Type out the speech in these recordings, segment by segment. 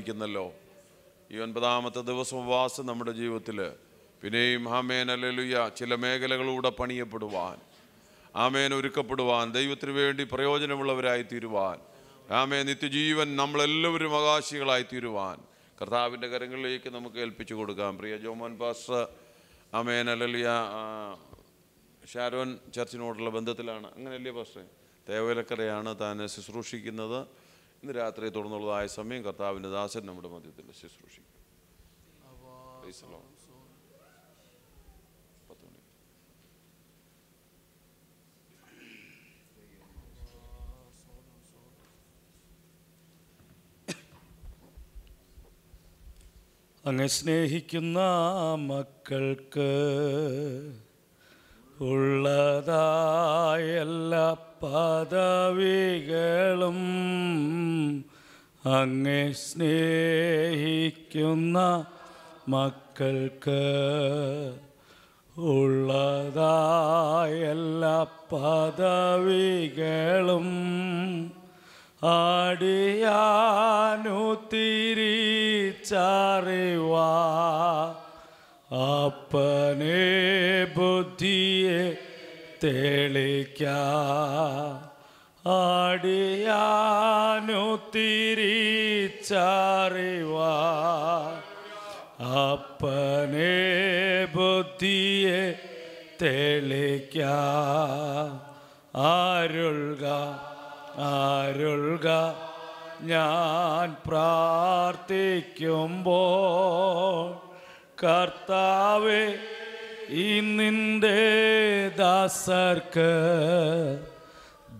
ല്ലോ ഈ ഒൻപതാമത്തെ ദിവസം ഉപവാസം നമ്മുടെ ജീവിതത്തിൽ പിന്നെയും ഹാമേൻ അല്ലലുയ ചില മേഖലകളൂടെ പണിയപ്പെടുവാൻ ആമേൻ ഒരുക്കപ്പെടുവാൻ ദൈവത്തിന് വേണ്ടി പ്രയോജനമുള്ളവരായി തീരുവാൻ ആമേ നിത്യജീവൻ നമ്മളെല്ലാവരും അവകാശികളായി തീരുവാൻ കർത്താവിൻ്റെ കരങ്ങളിലേക്ക് നമുക്ക് ഏൽപ്പിച്ചു കൊടുക്കാം പ്രിയ ജോമോൻ പാസ്റ്റർ ആമേൻ അല്ലലിയ ഷാരോൻ ചർച്ചിനോടുള്ള ബന്ധത്തിലാണ് അങ്ങനെയല്ലേ പാസ്റ്റർ ദേവലക്കരയാണ് താൻ ശുശ്രൂഷിക്കുന്നത് ഇന്ന് രാത്രി തുടർന്നുള്ളതായ സമയം കർത്താവിൻ്റെ ദാസൻ നമ്മുടെ മധ്യത്തിൽ ശുശ്രൂഷിക്കും അങ്ങ് സ്നേഹിക്കുന്ന മക്കൾക്ക് ഉള്ളതായല്ല പദവികളും അങ്ങെ സ്നേഹിക്കുന്ന മക്കൾക്ക് ഉള്ളതായല്ല പദവികളും ആടിയാനു തിരിച്ചറിവാ അപ്പനെ ബുദ്ധിയെ തെളിക്ക ആടിയാനുത്തിരി തിരിച്ചറിവ അപ്പനെ ബുദ്ധിയെ തെളിക്ക ആരുൾക ആരുൾക ഞാൻ പ്രാർത്ഥിക്കുമ്പോൾ കർത്താവേ ഈ നിന്റെ ദാസർക്ക്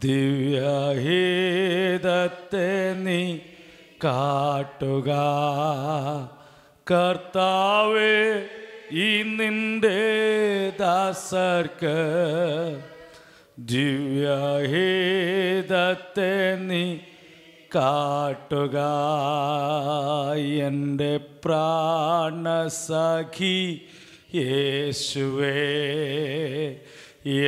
ദിവ്യഹീതത്തെ നീ കാട്ടുക കർത്താവേ ഈ നിന്റെ ദാസർക്ക് ദിവ്യഹീതത്തെ നീ കാട്ടുക എൻ്റെ പ്രാണസഖി യേശുവേ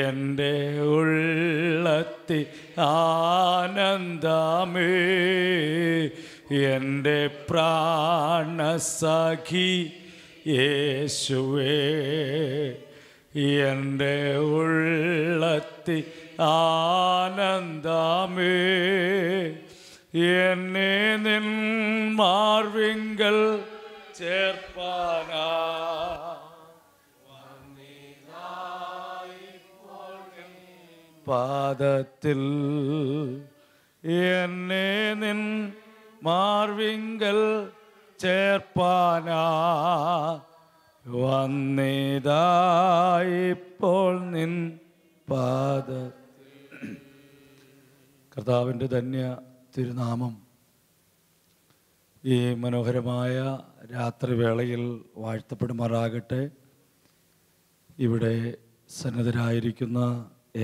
എൻ്റെ ഉള്ളത്തി ആനന്ദമേ എൻ്റെ പ്രാണസഖി യേശുവേ എൻ്റെ ഉള്ളത്തി ആനന്ദമേ എന്നെ നിൻ മാർവിങ്കൽ ചേർപ്പാനാ പാദത്തിൽ എന്നെ നിൻ മാർവിങ്കൽ ചേർപ്പാനാ വന്നിതാ ഇപ്പോൾ നിൻ പാദ കർത്താവിൻ്റെ ധന്യ തിരുനാമം ഈ മനോഹരമായ രാത്രിവേളയിൽ വാഴ്ത്തപ്പെടുമാറാകട്ടെ ഇവിടെ സന്നദ്ധരായിരിക്കുന്ന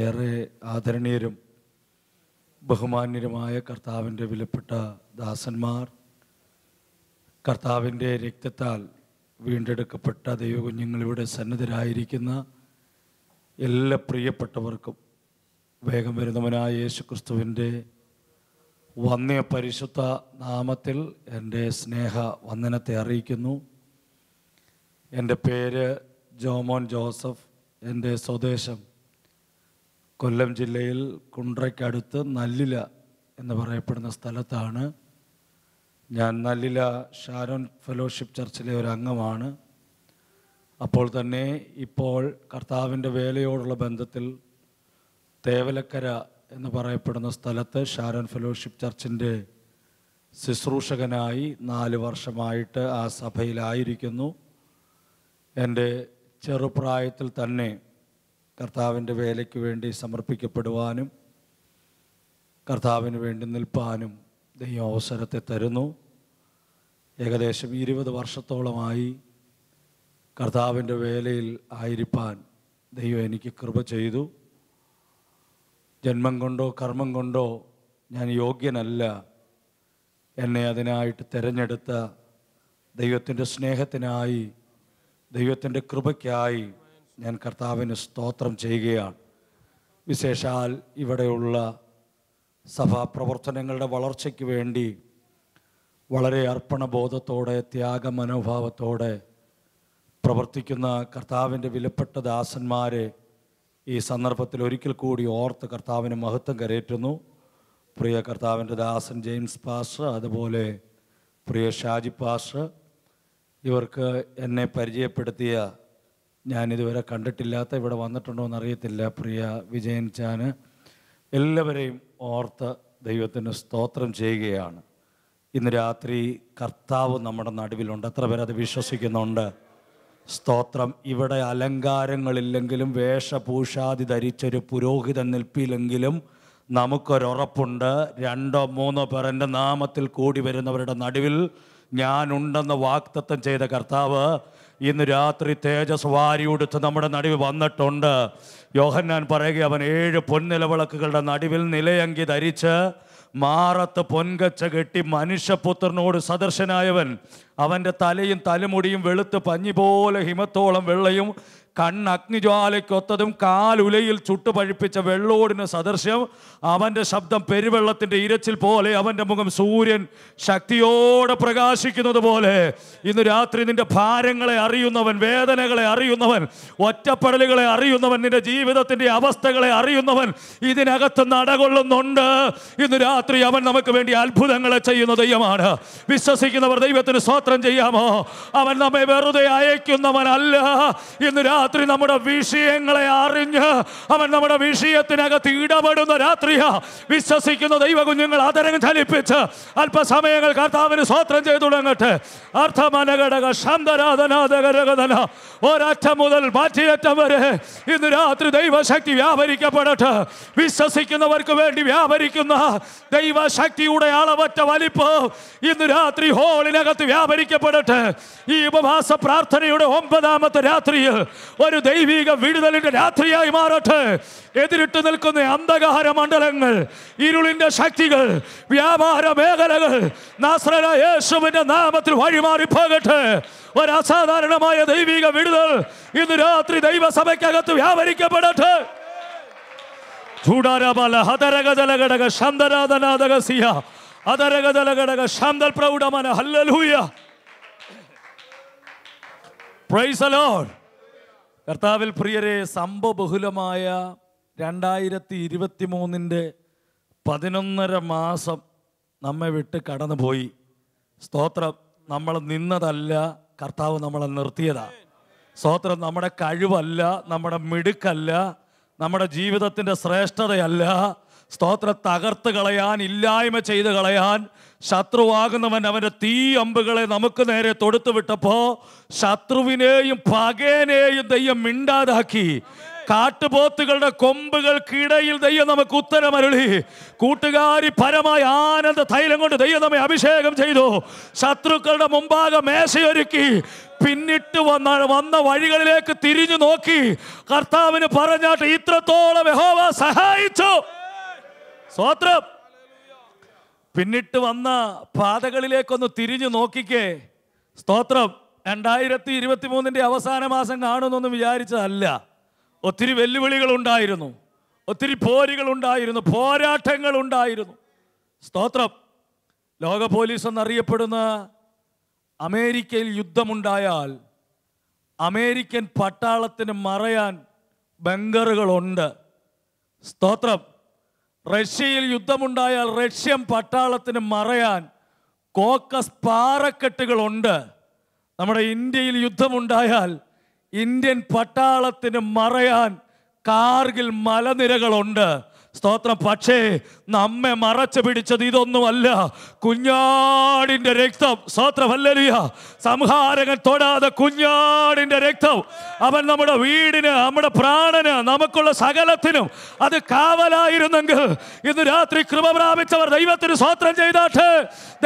ഏറെ ആദരണീയരും ബഹുമാന്യരുമായ കർത്താവിൻ്റെ വിലപ്പെട്ട ദാസന്മാർ കർത്താവിൻ്റെ രക്തത്താൽ വീണ്ടെടുക്കപ്പെട്ട ദൈവകുഞ്ഞുങ്ങളിവിടെ സന്നദ്ധരായിരിക്കുന്ന എല്ലാ പ്രിയപ്പെട്ടവർക്കും വേഗം വരുന്നവനായ യേശുക്രിസ്തുവിൻ്റെ വന്നേ പരിശുദ്ധ നാമത്തിൽ എൻ്റെ സ്നേഹ വന്ദനത്തെ അറിയിക്കുന്നു എൻ്റെ പേര് ജോമോൻ ജോസഫ് എൻ്റെ സ്വദേശം കൊല്ലം ജില്ലയിൽ കുണ്ട്രയ്ക്കടുത്ത് നല്ലില എന്ന് പറയപ്പെടുന്ന സ്ഥലത്താണ് ഞാൻ നല്ലില ഷാരോൺ ഫെലോഷിപ്പ് ചർച്ചിലെ ഒരു അംഗമാണ് അപ്പോൾ തന്നെ ഇപ്പോൾ കർത്താവിൻ്റെ വേലയോടുള്ള ബന്ധത്തിൽ തേവലക്കര എന്ന് പറയപ്പെടുന്ന സ്ഥലത്ത് ഷാരൻ ഫെലോഷിപ്പ് ചർച്ചിൻ്റെ ശുശ്രൂഷകനായി നാല് വർഷമായിട്ട് ആ സഭയിലായിരിക്കുന്നു എൻ്റെ ചെറുപ്രായത്തിൽ തന്നെ കർത്താവിൻ്റെ വേലയ്ക്ക് വേണ്ടി സമർപ്പിക്കപ്പെടുവാനും കർത്താവിന് വേണ്ടി നിൽപ്പാനും ദൈവം അവസരത്തെ തരുന്നു ഏകദേശം ഇരുപത് വർഷത്തോളമായി കർത്താവിൻ്റെ വേലയിൽ ആയിരിക്കാൻ ദൈവം എനിക്ക് കൃപ ചെയ്തു ജന്മം കൊണ്ടോ കർമ്മം കൊണ്ടോ ഞാൻ യോഗ്യനല്ല എന്നെ അതിനായിട്ട് തിരഞ്ഞെടുത്ത ദൈവത്തിൻ്റെ സ്നേഹത്തിനായി ദൈവത്തിൻ്റെ കൃപയ്ക്കായി ഞാൻ കർത്താവിന് സ്തോത്രം ചെയ്യുകയാണ് വിശേഷാൽ ഇവിടെയുള്ള സഭാപ്രവർത്തനങ്ങളുടെ വളർച്ചയ്ക്ക് വേണ്ടി വളരെ അർപ്പണബോധത്തോടെ ത്യാഗമനോഭാവത്തോടെ പ്രവർത്തിക്കുന്ന കർത്താവിൻ്റെ വിലപ്പെട്ട ദാസന്മാരെ ഈ സന്ദർഭത്തിൽ ഒരിക്കൽ കൂടി ഓർത്ത് കർത്താവിന് മഹത്വം കരയേറ്റുന്നു പ്രിയ കർത്താവിൻ്റെ ദാസൻ ജെയിംസ് പാസ്റ്റർ അതുപോലെ പ്രിയ ഷാജി പാസ്റ്റർ ഇവർക്ക് എന്നെ പരിചയപ്പെടുത്തിയ ഞാൻ ഇതുവരെ കണ്ടിട്ടില്ലാത്ത ഇവിടെ വന്നിട്ടുണ്ടോ അറിയത്തില്ല പ്രിയ വിജയൻ ചാന് എല്ലാവരെയും ഓർത്ത് ദൈവത്തിന് സ്തോത്രം ചെയ്യുകയാണ് ഇന്ന് രാത്രി കർത്താവ് നമ്മുടെ നടുവിലുണ്ട് എത്ര പേരത് വിശ്വസിക്കുന്നുണ്ട് സ്തോത്രം ഇവിടെ അലങ്കാരങ്ങളില്ലെങ്കിലും വേഷഭൂഷാതി ധരിച്ചൊരു പുരോഹിതൻ നിൽപ്പിയില്ലെങ്കിലും നമുക്കൊരുറപ്പുണ്ട് രണ്ടോ മൂന്നോ പേർ എൻ്റെ നാമത്തിൽ കൂടി വരുന്നവരുടെ നടുവിൽ ഞാനുണ്ടെന്ന് വാക്തത്വം ചെയ്ത കർത്താവ് ഇന്ന് രാത്രി തേജസ് വാരിയുടുത്ത് നമ്മുടെ നടുവിൽ വന്നിട്ടുണ്ട് യോഹന്നാൻ പറയുക അവൻ ഏഴ് പൊന്നിലവിളക്കുകളുടെ നടുവിൽ നിലയങ്കി ധരിച്ച് മാറത്ത് പൊൻകച്ച കെട്ടി മനുഷ്യപുത്രനോട് സദർശനായവൻ അവൻ്റെ തലയും തലമുടിയും വെളുത്ത് പഞ്ഞി പോലെ ഹിമത്തോളം വെള്ളയും കണ്ണ് അഗ്നിജ്വാലയ്ക്കൊത്തതും കാലുലയിൽ ചുട്ടുപഴിപ്പിച്ച വെള്ളോടിന് സദൃശ്യം അവൻ്റെ ശബ്ദം പെരുവെള്ളത്തിൻ്റെ ഇരച്ചിൽ പോലെ അവൻ്റെ മുഖം സൂര്യൻ ശക്തിയോടെ പ്രകാശിക്കുന്നത് പോലെ ഇന്ന് രാത്രി നിന്റെ ഭാരങ്ങളെ അറിയുന്നവൻ വേദനകളെ അറിയുന്നവൻ ഒറ്റപ്പെടലുകളെ അറിയുന്നവൻ നിന്റെ ജീവിതത്തിൻ്റെ അവസ്ഥകളെ അറിയുന്നവൻ ഇതിനകത്ത് നടകൊള്ളുന്നുണ്ട് ഇന്ന് രാത്രി അവൻ നമുക്ക് വേണ്ടി അത്ഭുതങ്ങളെ ചെയ്യുന്ന ദൈവമാണ് വിശ്വസിക്കുന്നവർ ദൈവത്തിന് സ്വാത്രം ചെയ്യാമോ അവൻ നമ്മെ വെറുതെ അയക്കുന്നവനല്ല ഇന്ന് രാ രാത്രി നമ്മുടെ വിഷയങ്ങളെ അറിഞ്ഞ് അവൻ നമ്മുടെ വിഷയത്തിനകത്ത് ഇടപെടുന്ന രാത്രിയാ വിശ്വസിക്കുന്ന ദൈവ കുഞ്ഞുങ്ങൾ അതരം ചലിപ്പിച്ച് അല്പസമയങ്ങൾ കർത്താവിന് സ്വാത്രം ചെയ്തു തുടങ്ങട്ടെ അർത്ഥമനഘടക ശാന്തരാധനാഥകരകഥന ഒരറ്റം മുതൽ മാറ്റിയറ്റം വരെ ഇന്ന് രാത്രി ദൈവശക്തി വ്യാപരിക്കപ്പെടട്ടെ വിശ്വസിക്കുന്നവർക്ക് വേണ്ടി വ്യാപരിക്കുന്ന ദൈവശക്തിയുടെ അളവറ്റ വലിപ്പ് ഇന്ന് രാത്രി ഹോളിനകത്ത് വ്യാപരിക്കപ്പെടട്ടെ ഈ ഉപവാസ പ്രാർത്ഥനയുടെ ഒമ്പതാമത്തെ രാത്രിയിൽ ഒരു ദൈവിക വിടുതലിന്റെ രാത്രിയായി മാറട്ടെ എതിരിട്ട് നിൽക്കുന്ന അന്ധകാര മണ്ഡലങ്ങൾ ഇരുളിന്റെ ശക്തികൾ വ്യാപാര മേഖലകൾ യേശുവിന്റെ നാമത്തിൽ വഴിമാറിപ്പോകട്ടെ ഒരു അസാധാരണമായ ദൈവിക വിടുതൽ ഇന്ന് രാത്രി ദൈവസഭയ്ക്കകത്ത് വ്യാപരിക്കപ്പെടട്ടെ ചൂടാരബല ഹതരഗജലഘടക ശാന്തരാധനാഥക സിയ അതരഗജലഘടക ശാന്തൽ പ്രൗഢമന ഹല്ലലൂയ പ്രൈസ് കർത്താവിൽ പ്രിയരെ സംഭവബഹുലമായ രണ്ടായിരത്തി ഇരുപത്തി മൂന്നിൻ്റെ പതിനൊന്നര മാസം നമ്മെ വിട്ട് കടന്നുപോയി സ്തോത്രം നമ്മൾ നിന്നതല്ല കർത്താവ് നമ്മളെ നിർത്തിയതാ സ്തോത്രം നമ്മുടെ കഴിവല്ല നമ്മുടെ മിടുക്കല്ല നമ്മുടെ ജീവിതത്തിൻ്റെ ശ്രേഷ്ഠതയല്ല സ്തോത്രം തകർത്ത് കളയാൻ ഇല്ലായ്മ ചെയ്ത് കളയാൻ ശത്രുവാകുന്നവൻ അവൻ്റെ തീ അമ്പുകളെ നമുക്ക് നേരെ തൊടുത്തു വിട്ടപ്പോ ശത്രുവിനെയും പകേനെയും ദയ്യം മിണ്ടാതാക്കി കാട്ടുപോത്തുകളുടെ കൊമ്പുകൾക്കിടയിൽ ദൈവം നമുക്ക് ഉത്തരമരുളി കൂട്ടുകാരി പരമായ ആനന്ദ തൈലം കൊണ്ട് ദൈവം നമ്മെ അഭിഷേകം ചെയ്തു ശത്രുക്കളുടെ മുമ്പാകെ മേശയൊരുക്കി പിന്നിട്ട് വന്ന വന്ന വഴികളിലേക്ക് തിരിഞ്ഞു നോക്കി കർത്താവിന് പറഞ്ഞാട്ട് ഇത്രത്തോളം സഹായിച്ചു സ്വാത്രം പിന്നിട്ട് വന്ന പാതകളിലേക്കൊന്ന് തിരിഞ്ഞു നോക്കിക്കേ സ്തോത്രം രണ്ടായിരത്തി ഇരുപത്തി മൂന്നിൻ്റെ അവസാന മാസം കാണുമെന്നൊന്നും വിചാരിച്ചതല്ല ഒത്തിരി വെല്ലുവിളികൾ ഉണ്ടായിരുന്നു ഒത്തിരി ഉണ്ടായിരുന്നു പോരാട്ടങ്ങൾ ഉണ്ടായിരുന്നു സ്തോത്രം ലോക പോലീസ് എന്നറിയപ്പെടുന്ന അമേരിക്കയിൽ യുദ്ധമുണ്ടായാൽ അമേരിക്കൻ പട്ടാളത്തിന് മറയാൻ ബങ്കറുകളുണ്ട് സ്തോത്രം റഷ്യയിൽ യുദ്ധമുണ്ടായാൽ റഷ്യൻ പട്ടാളത്തിന് മറയാൻ കോക്കസ് പാറക്കെട്ടുകളുണ്ട് നമ്മുടെ ഇന്ത്യയിൽ യുദ്ധമുണ്ടായാൽ ഇന്ത്യൻ പട്ടാളത്തിന് മറയാൻ കാർഗിൽ മലനിരകളുണ്ട് സ്തോത്രം പക്ഷേ നമ്മെ മറച്ചു പിടിച്ചത് ഇതൊന്നുമല്ല കുഞ്ഞാടിന്റെ രക്തം സ്തോത്രമല്ലലിയ സംഹാരകൻ തൊടാതെ കുഞ്ഞാടിന്റെ രക്തം അവൻ നമ്മുടെ വീടിന് നമ്മുടെ പ്രാണന് നമുക്കുള്ള സകലത്തിനും അത് കാവലായിരുന്നെങ്കിൽ ഇന്ന് രാത്രി കൃപ പ്രാപിച്ചവർ ദൈവത്തിന് സ്വാത്രം ചെയ്താട്ട്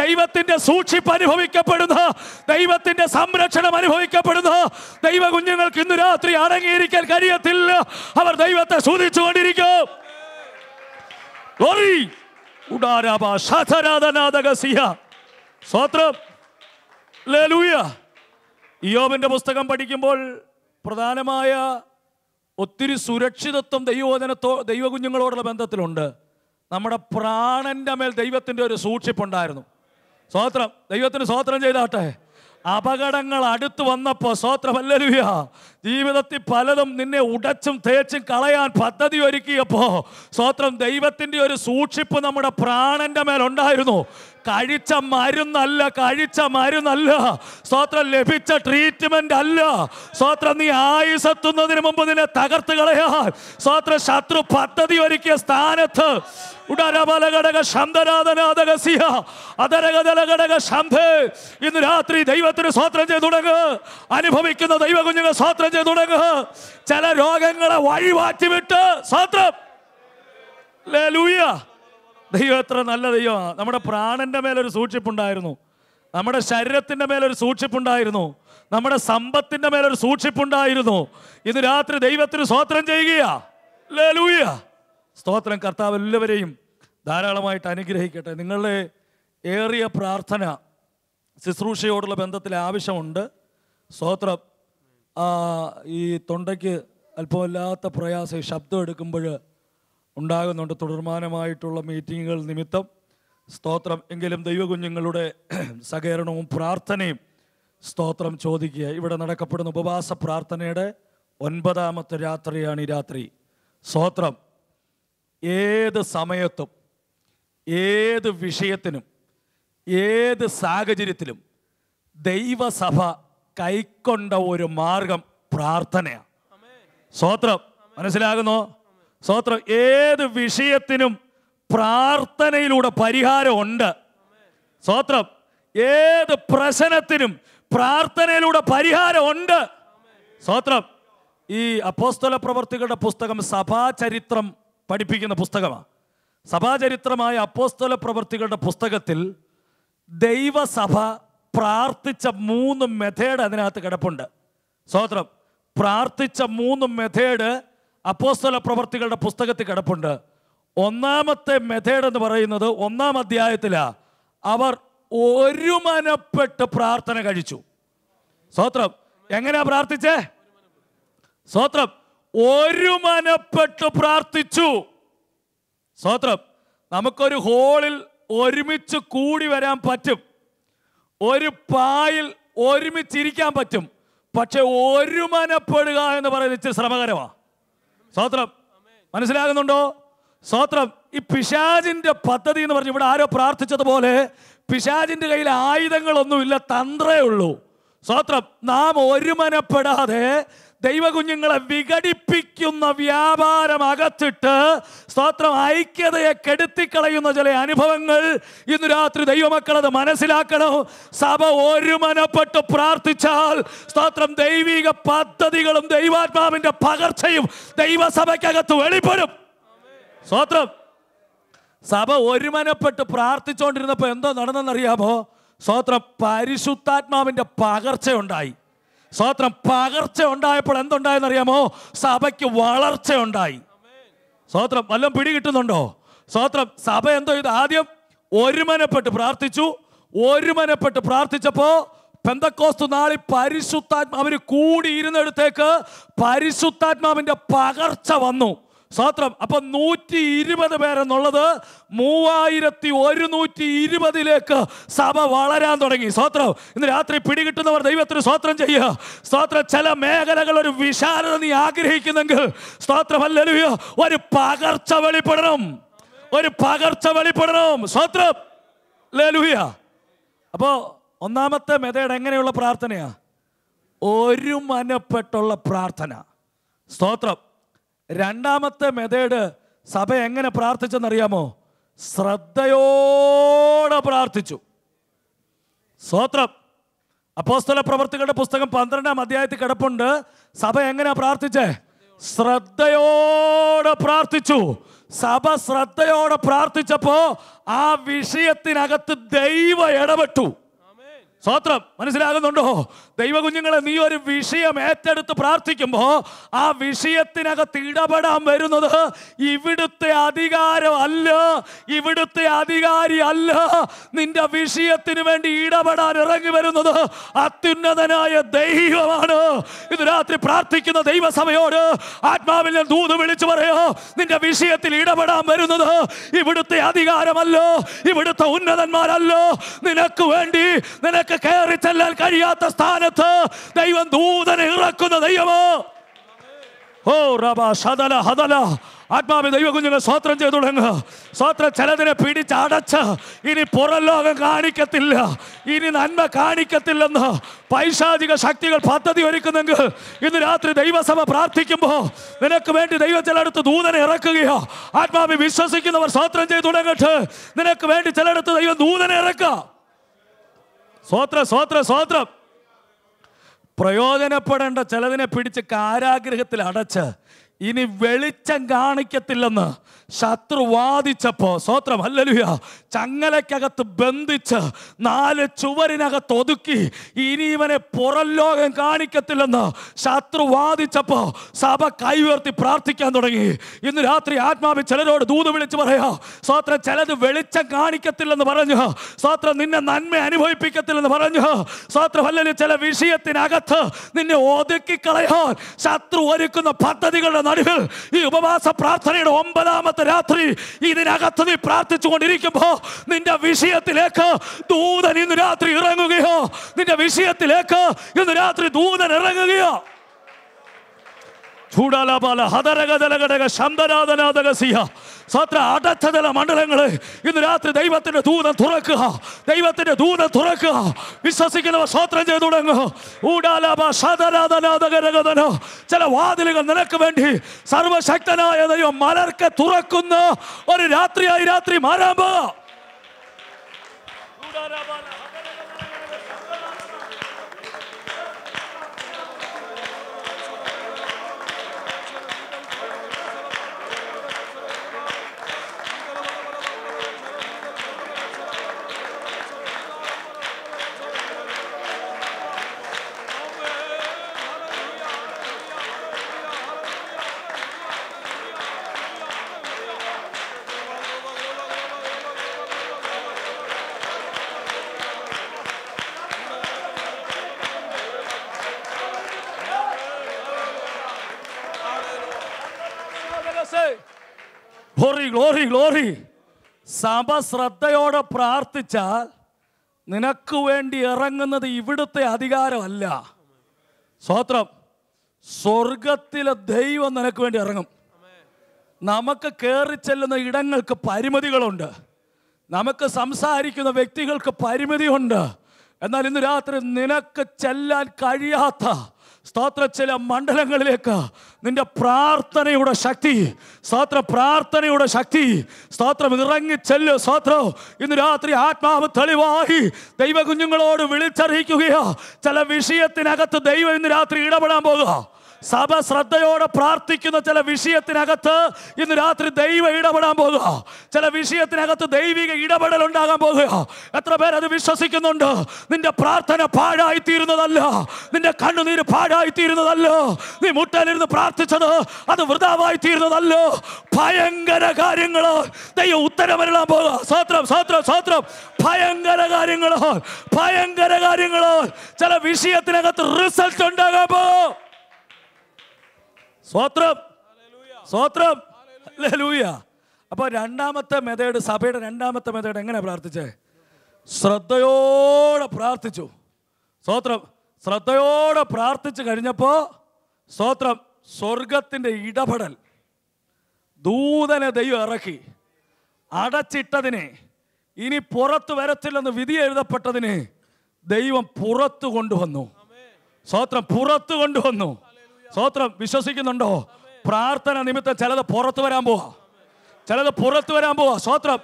ദൈവത്തിന്റെ സൂക്ഷിപ്പ് അനുഭവിക്കപ്പെടുന്ന ദൈവത്തിന്റെ സംരക്ഷണം അനുഭവിക്കപ്പെടുന്ന ദൈവ കുഞ്ഞുങ്ങൾക്ക് ഇന്ന് രാത്രി അടങ്ങിയിരിക്കാൻ കഴിയത്തില്ല അവർ ദൈവത്തെ സൂചിച്ചുകൊണ്ടിരിക്കും ഗ്ലോറി ഉടാരാബ ശതരാധനാഥകസിയ സ്വത്രം ലൂയ ഇയോബിൻ്റെ പുസ്തകം പഠിക്കുമ്പോൾ പ്രധാനമായ ഒത്തിരി സുരക്ഷിതത്വം ദൈവവചനത്തോ ദൈവകുഞ്ഞുങ്ങളോടുള്ള ബന്ധത്തിലുണ്ട് നമ്മുടെ പ്രാണന്റെ മേൽ ദൈവത്തിൻ്റെ ഒരു സൂക്ഷിപ്പുണ്ടായിരുന്നു സ്വാത്രം ദൈവത്തിന് സ്വാത്രം ചെയ്താട്ടെ അപകടങ്ങൾ അടുത്തു വന്നപ്പോൾ സ്വോത്രമല്ലരുവ്യ ജീവിതത്തിൽ പലതും നിന്നെ ഉടച്ചും തേച്ചും കളയാൻ പദ്ധതി ഒരുക്കിയപ്പോൾ സ്വോത്രം ദൈവത്തിൻ്റെ ഒരു സൂക്ഷിപ്പ് നമ്മുടെ പ്രാണൻ്റെ മേലുണ്ടായിരുന്നു കഴിച്ച മരുന്നല്ല കഴിച്ച മരുന്നല്ല സ്വാത്രം ലഭിച്ച ട്രീറ്റ്മെന്റ് അല്ല സ്വാത്രം നീ ആയുസെത്തുന്നതിന് മുമ്പ് നിന്നെ തകർത്ത് കളയാൻ സ്വാത്ര ശത്രു പദ്ധതി ഒരുക്കിയ സ്ഥാനത്ത് ഇന്ന് രാത്രി ദൈവത്തിന് സ്വാത്രം ചെയ്ത് തുടങ്ങ് അനുഭവിക്കുന്ന ദൈവ കുഞ്ഞുങ്ങൾ സ്വാത്രം ചെയ്തു തുടങ്ങ് ചില രോഗങ്ങളെ വഴിമാറ്റി വിട്ട് സ്വാത്രം ദൈവം എത്ര നല്ല ദൈവമാണ് നമ്മുടെ പ്രാണൻ്റെ മേലൊരു സൂക്ഷിപ്പുണ്ടായിരുന്നു നമ്മുടെ ശരീരത്തിന്റെ മേലൊരു സൂക്ഷിപ്പുണ്ടായിരുന്നു നമ്മുടെ സമ്പത്തിന്റെ മേലൊരു സൂക്ഷിപ്പുണ്ടായിരുന്നു ഇന്ന് രാത്രി ദൈവത്തിന് സ്തോത്രം ചെയ്യുകയാ സ്തോത്രം കർത്താവ് എല്ലാവരെയും ധാരാളമായിട്ട് അനുഗ്രഹിക്കട്ടെ നിങ്ങളുടെ ഏറിയ പ്രാർത്ഥന ശുശ്രൂഷയോടുള്ള ബന്ധത്തിൽ ആവശ്യമുണ്ട് സ്തോത്രം ഈ തൊണ്ടയ്ക്ക് അല്പമല്ലാത്ത പ്രയാസം ശബ്ദം എടുക്കുമ്പോൾ ഉണ്ടാകുന്നുണ്ട് തുടർമാനമായിട്ടുള്ള മീറ്റിങ്ങുകൾ നിമിത്തം സ്തോത്രം എങ്കിലും ദൈവകുഞ്ഞുങ്ങളുടെ സഹകരണവും പ്രാർത്ഥനയും സ്തോത്രം ചോദിക്കുക ഇവിടെ നടക്കപ്പെടുന്ന ഉപവാസ പ്രാർത്ഥനയുടെ ഒൻപതാമത്തെ രാത്രിയാണ് ഈ രാത്രി സ്തോത്രം ഏത് സമയത്തും ഏത് വിഷയത്തിനും ഏത് സാഹചര്യത്തിലും ദൈവസഭ കൈക്കൊണ്ട ഒരു മാർഗം പ്രാർത്ഥനയാണ് സ്തോത്രം മനസ്സിലാകുന്നോ സ്വതന്ത്രം ഏത് വിഷയത്തിനും പ്രാർത്ഥനയിലൂടെ പരിഹാരമുണ്ട് സ്വാത്രം ഏത് പ്രശ്നത്തിനും പ്രാർത്ഥനയിലൂടെ പരിഹാരമുണ്ട് സ്വാത്രം ഈ അപ്പോസ്തല പ്രവർത്തികളുടെ പുസ്തകം സഭാചരിത്രം പഠിപ്പിക്കുന്ന പുസ്തകമാണ് സഭാചരിത്രമായ അപ്പോസ്തല പ്രവർത്തികളുടെ പുസ്തകത്തിൽ ദൈവസഭ പ്രാർത്ഥിച്ച മൂന്ന് മെഥേഡ് അതിനകത്ത് കിടപ്പുണ്ട് സ്വാത്രം പ്രാർത്ഥിച്ച മൂന്ന് മെഥേഡ് അപ്പോസ്തല പ്രവർത്തികളുടെ പുസ്തകത്തിൽ കിടപ്പുണ്ട് ഒന്നാമത്തെ മെഥേഡ് എന്ന് പറയുന്നത് ഒന്നാം അധ്യായത്തിലാണ് അവർ ഒരു മനപ്പെട്ട് പ്രാർത്ഥന കഴിച്ചു സ്വോത്രം എങ്ങനെയാ പ്രാർത്ഥിച്ചേ സ്വോത്രം ഒരു മനപ്പെട്ട് പ്രാർത്ഥിച്ചു സ്വോത്രം നമുക്കൊരു ഹോളിൽ ഒരുമിച്ച് കൂടി വരാൻ പറ്റും ഒരു പായിൽ ഒരുമിച്ചിരിക്കാൻ പറ്റും പക്ഷെ ഒരു എന്ന് പറയുന്നത് ഇച്ചിരി ശ്രമകരമാണ് സ്വാത്രം മനസ്സിലാകുന്നുണ്ടോ സ്വാത്രം ഈ പിശാജിന്റെ പദ്ധതി എന്ന് പറഞ്ഞു ഇവിടെ ആരോ പ്രാർത്ഥിച്ചതുപോലെ പിശാജിന്റെ കയ്യിൽ ആയുധങ്ങളൊന്നുമില്ല തന്ത്രേ ഉള്ളൂ സ്വാത്രം നാം ഒരുമനപ്പെടാതെ ദൈവകുഞ്ഞുങ്ങളെ വിഘടിപ്പിക്കുന്ന വ്യാപാരം അകത്തിട്ട് സ്തോത്രം ഐക്യതയെ കെടുത്തിക്കളയുന്ന ചില അനുഭവങ്ങൾ ഇന്ന് രാത്രി ദൈവമക്കളത് മനസ്സിലാക്കണം സഭ ഒരുമനപ്പെട്ട് പ്രാർത്ഥിച്ചാൽ സ്തോത്രം ദൈവിക പദ്ധതികളും ദൈവാത്മാവിൻ്റെ പകർച്ചയും ദൈവസഭയ്ക്കകത്ത് വെളിപ്പെടും സ്തോത്രം സഭ ഒരുമനപ്പെട്ട് പ്രാർത്ഥിച്ചുകൊണ്ടിരുന്നപ്പോൾ എന്തോ നടന്നെന്നറിയാമോ സ്തോത്രം പരിശുദ്ധാത്മാവിൻ്റെ പകർച്ചയുണ്ടായി സ്വാത്രം പകർച്ച ഉണ്ടായപ്പോൾ എന്തുണ്ടായെന്നറിയാമോ സഭയ്ക്ക് വളർച്ച ഉണ്ടായി സ്വാത്രം വല്ലതും പിടികിട്ടുന്നുണ്ടോ സ്വാത്രം സഭ എന്തോ ചെയ്തു ആദ്യം ഒരുമനപ്പെട്ട് പ്രാർത്ഥിച്ചു ഒരുമനപ്പെട്ട് പ്രാർത്ഥിച്ചപ്പോൾ പെന്തക്കോസ്തു നാളിൽ പരിശുദ്ധാത്മാവിന് കൂടിയിരുന്നിടത്തേക്ക് പരിശുദ്ധാത്മാവിന്റെ പകർച്ച വന്നു സ്വാത്രം അപ്പൊ നൂറ്റി ഇരുപത് പേരെന്നുള്ളത് മൂവായിരത്തി ഒരുന്നൂറ്റി ഇരുപതിലേക്ക് സഭ വളരാൻ തുടങ്ങി സ്വാത്രം ഇന്ന് രാത്രി പിടികിട്ടുന്നവർ ദൈവത്തിന് സ്വാത്രം ചെയ്യുക സ്വാത്രം ചില മേഖലകൾ ഒരു വിശാലത നീ ആഗ്രഹിക്കുന്നെങ്കിൽ സ്വാത്രമല്ല ഒരു പകർച്ച വെളിപ്പെടണം ഒരു പകർച്ച വെളിപ്പെടണം സ്വാത്രം ലലുഹിയ അപ്പോൾ ഒന്നാമത്തെ മെതേഡ് എങ്ങനെയുള്ള പ്രാർത്ഥനയാ ഒരു മനപ്പെട്ടുള്ള പ്രാർത്ഥന സ്തോത്രം രണ്ടാമത്തെ മെതേഡ് സഭ എങ്ങനെ പ്രാർത്ഥിച്ചെന്നറിയാമോ ശ്രദ്ധയോടെ പ്രാർത്ഥിച്ചു സ്വോത്രം അപ്പോസ്തല പ്രവർത്തികളുടെ പുസ്തകം പന്ത്രണ്ടാം അധ്യായത്തിൽ കിടപ്പുണ്ട് സഭ എങ്ങനെയാ പ്രാർത്ഥിച്ചേ ശ്രദ്ധയോടെ പ്രാർത്ഥിച്ചു സഭ ശ്രദ്ധയോടെ പ്രാർത്ഥിച്ചപ്പോ ആ വിഷയത്തിനകത്ത് ദൈവ ഇടപെട്ടു സ്വോത്രം മനസ്സിലാകുന്നുണ്ടോ ദൈവകുഞ്ഞുങ്ങളെ നീ ഒരു വിഷയം ഏറ്റെടുത്ത് പ്രാർത്ഥിക്കുമ്പോൾ ആ വിഷയത്തിനകത്ത് ഇടപെടാൻ വരുന്നത് ഇവിടുത്തെ അധികാരം അല്ല ഇവിടുത്തെ അധികാരി അല്ല നിന്റെ വിഷയത്തിന് വേണ്ടി ഇടപെടാൻ ഇറങ്ങി വരുന്നത് അത്യുന്നതനായ ദൈവമാണ് ഇത് രാത്രി പ്രാർത്ഥിക്കുന്ന ദൈവസഭയോട് ആത്മാവിൽ ഞാൻ ദൂത് വിളിച്ചു പറയോ നിന്റെ വിഷയത്തിൽ ഇടപെടാൻ വരുന്നത് ഇവിടുത്തെ അധികാരമല്ലോ ഇവിടുത്തെ ഉന്നതന്മാരല്ലോ നിനക്ക് വേണ്ടി നിനക്ക് കയറി ചെല്ലാൻ കഴിയാത്ത സ്ഥാനം സ്ഥാനത്ത് ദൈവം ദൂതനെ ഇറക്കുന്ന ദൈവമോ ഓ റബ ഹദല ഹതല ആത്മാവ് ദൈവ കുഞ്ഞുങ്ങൾ സ്വാത്രം ചെയ്തു തുടങ്ങുക സ്വാത്രം ചിലതിനെ അടച്ച് ഇനി പുറം ലോകം കാണിക്കത്തില്ല ഇനി നന്മ കാണിക്കത്തില്ലെന്ന് പൈശാചിക ശക്തികൾ പദ്ധതി ഒരുക്കുന്നെങ്കിൽ ഇന്ന് രാത്രി ദൈവസഭ പ്രാർത്ഥിക്കുമ്പോൾ നിനക്ക് വേണ്ടി ദൈവം ചിലടത്ത് ദൂതനെ ഇറക്കുകയോ ആത്മാവി വിശ്വസിക്കുന്നവർ സ്വാത്രം ചെയ്തു തുടങ്ങട്ട് നിനക്ക് വേണ്ടി ചിലടത്ത് ദൈവം ദൂതനെ ഇറക്കുക സ്വാത്ര സ്വാത്ര സ്വാത്രം പ്രയോജനപ്പെടേണ്ട ചിലതിനെ പിടിച്ച് കാരാഗ്രഹത്തിൽ അടച്ച് ഇനി വെളിച്ചം കാണിക്കത്തില്ലെന്ന് ശത്രു വാദിച്ചപ്പോ സ്വത്രം അല്ലലുയ ചങ്ങലക്കകത്ത് ബന്ധിച്ച് നാല് ചുവരിനകത്ത് ഒതുക്കി ഇനി ഇവനെ പുറം ലോകം കാണിക്കത്തില്ലെന്ന് ശത്രു വാദിച്ചപ്പോ സഭ കൈയുയർത്തി പ്രാർത്ഥിക്കാൻ തുടങ്ങി ഇന്ന് രാത്രി ആത്മാവി ചിലരോട് ദൂത് വിളിച്ച് പറയാ സ്വത്രം ചിലത് വെളിച്ചം കാണിക്കത്തില്ലെന്ന് പറഞ്ഞു സ്വത്രം നിന്നെ നന്മ അനുഭവിപ്പിക്കത്തില്ലെന്ന് പറഞ്ഞു സ്വത്രം അല്ലലു ചില വിഷയത്തിനകത്ത് നിന്നെ ഒതുക്കി കളയാൻ ശത്രു ഒരുക്കുന്ന പദ്ധതികളുടെ നടുവിൽ ഈ ഉപവാസ പ്രാർത്ഥനയുടെ ഒമ്പതാമത്തെ ഇന്നത്തെ രാത്രി ഇതിനകത്ത് നീ പ്രാർത്ഥിച്ചുകൊണ്ടിരിക്കുമ്പോൾ നിന്റെ വിഷയത്തിലേക്ക് ദൂതൻ ഇന്ന് രാത്രി ഇറങ്ങുകയോ നിന്റെ വിഷയത്തിലേക്ക് ഇന്ന് രാത്രി ദൂതൻ ഇറങ്ങുകയോ ചൂടാലാപാല ഹതരകതലകടക ശന്തനാഥനാഥക സിഹ സാത്ര അടച്ചതല ചില ഇന്ന് രാത്രി ദൈവത്തിന്റെ ദൂതം തുറക്കുക ദൈവത്തിന്റെ ദൂതം തുറക്കുക വിശ്വസിക്കുന്നവ സ്വത്രം ചെയ്തു തുടങ്ങുക ചില വാതിലുകൾ നിനക്ക് വേണ്ടി സർവശക്തനായ ദൈവം മലർക്ക് തുറക്കുന്ന ഒരു രാത്രിയായി രാത്രി മാറാൻ ഊടാലാപാല സഭ ശ്രദ്ധയോടെ പ്രാർത്ഥിച്ചാൽ നിനക്ക് വേണ്ടി ഇറങ്ങുന്നത് ഇവിടുത്തെ അധികാരമല്ല സ്വോത്രം സ്വർഗത്തിലെ ദൈവം നിനക്ക് വേണ്ടി ഇറങ്ങും നമുക്ക് കയറി ചെല്ലുന്ന ഇടങ്ങൾക്ക് പരിമിതികളുണ്ട് നമുക്ക് സംസാരിക്കുന്ന വ്യക്തികൾക്ക് പരിമിതിയുണ്ട് എന്നാൽ ഇന്ന് രാത്രി നിനക്ക് ചെല്ലാൻ കഴിയാത്ത സ്തോത്ര ചില മണ്ഡലങ്ങളിലേക്ക് നിന്റെ പ്രാർത്ഥനയുടെ ശക്തി സ്തോത്ര പ്രാർത്ഥനയുടെ ശക്തി സ്തോത്രം ഇറങ്ങി ചെല്ലു സ്തോത്രം ഇന്ന് രാത്രി ആത്മാവ് തെളിവായി ദൈവകുഞ്ഞുങ്ങളോട് വിളിച്ചറിയിക്കുകയോ ചില വിഷയത്തിനകത്ത് ദൈവം ഇന്ന് രാത്രി ഇടപെടാൻ പോകുക സഭ ശ്രദ്ധയോടെ പ്രാർത്ഥിക്കുന്ന ചില വിഷയത്തിനകത്ത് ഇന്ന് രാത്രി ദൈവം ഇടപെടാൻ പോകുക ചില വിഷയത്തിനകത്ത് ദൈവിക ഇടപെടൽ ഉണ്ടാകാൻ പോകുക എത്ര പേരത് വിശ്വസിക്കുന്നുണ്ട് നിന്റെ പ്രാർത്ഥന പാഴായി തീരുന്നതല്ല നിന്റെ കണ്ണുനീര് പാഴായി തീരുന്നതല്ല നീ മുട്ടലിരുന്ന് പ്രാർത്ഥിച്ചത് അത് വൃതാവായി തീരുന്നതല്ല ഭയങ്കര കാര്യങ്ങൾ ദൈവം ഉത്തരമെല്ലാം പോകുക സ്വാത്രം സ്വാത്രം സ്വാത്രം ഭയങ്കര കാര്യങ്ങൾ ഭയങ്കര കാര്യങ്ങൾ ചില വിഷയത്തിനകത്ത് റിസൾട്ട് ഉണ്ടാകാൻ പോകും സ്വോത്രം സ്വോത്രം ലൂയ അപ്പോൾ രണ്ടാമത്തെ മെതേഡ് സഭയുടെ രണ്ടാമത്തെ മെതേഡ് എങ്ങനെ പ്രാർത്ഥിച്ചേ ശ്രദ്ധയോടെ പ്രാർത്ഥിച്ചു സ്വോത്രം ശ്രദ്ധയോടെ പ്രാർത്ഥിച്ചു കഴിഞ്ഞപ്പോൾ സ്വോത്രം സ്വർഗത്തിന്റെ ഇടപെടൽ ദൂതനെ ദൈവം ഇറക്കി അടച്ചിട്ടതിനെ ഇനി പുറത്തു വരത്തില്ലെന്ന് വിധി എഴുതപ്പെട്ടതിന് ദൈവം പുറത്തു കൊണ്ടുവന്നു സ്വോത്രം പുറത്തു കൊണ്ടുവന്നു സ്വത്രം വിശ്വസിക്കുന്നുണ്ടോ പ്രാർത്ഥന നിമിത്തം ചിലത് പുറത്തു വരാൻ പോവാ ചിലത് പുറത്തു വരാൻ പോവാ സ്വത്രം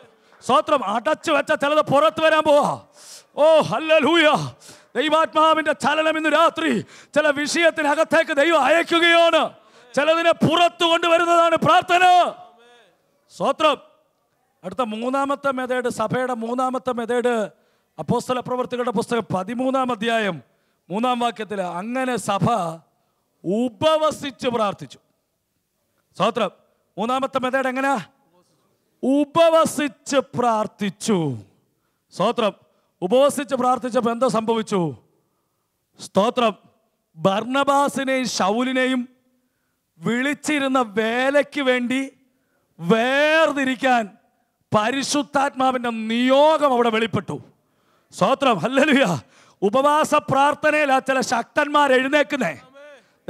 സ്വത്രം അടച്ചു വെച്ച ചിലത് പുറത്തു വരാൻ പോവാ ഓ ഹല്ലൂയ ദൈവാത്മാവിന്റെ ചലനം ഇന്ന് രാത്രി ചില വിഷയത്തിനകത്തേക്ക് ദൈവം അയക്കുകയാണ് ചിലതിനെ പുറത്തു കൊണ്ടുവരുന്നതാണ് പ്രാർത്ഥന സ്വത്രം അടുത്ത മൂന്നാമത്തെ മെതേഡ് സഭയുടെ മൂന്നാമത്തെ മെതേഡ് അപ്പോസ്തല പ്രവർത്തികളുടെ പുസ്തകം പതിമൂന്നാം അധ്യായം മൂന്നാം വാക്യത്തിൽ അങ്ങനെ സഭ ഉപവസിച്ച് പ്രാർത്ഥിച്ചു സ്തോത്രം മൂന്നാമത്തെ മെത്തേഡ് എങ്ങനെയാ ഉപവസിച്ച് പ്രാർത്ഥിച്ചു സ്തോത്രം ഉപവസിച്ച് പ്രാർത്ഥിച്ചപ്പോൾ എന്തോ സംഭവിച്ചു സ്തോത്രം ഭർണബാസിനെയും ഷൗലിനെയും വിളിച്ചിരുന്ന വേലയ്ക്ക് വേണ്ടി വേർതിരിക്കാൻ പരിശുദ്ധാത്മാവിൻ്റെ നിയോഗം അവിടെ വെളിപ്പെട്ടു സ്തോത്രം അല്ലലുയാ ഉപവാസ പ്രാർത്ഥനയിലാ ചില ശക്തന്മാർ എഴുന്നേക്കുന്നേ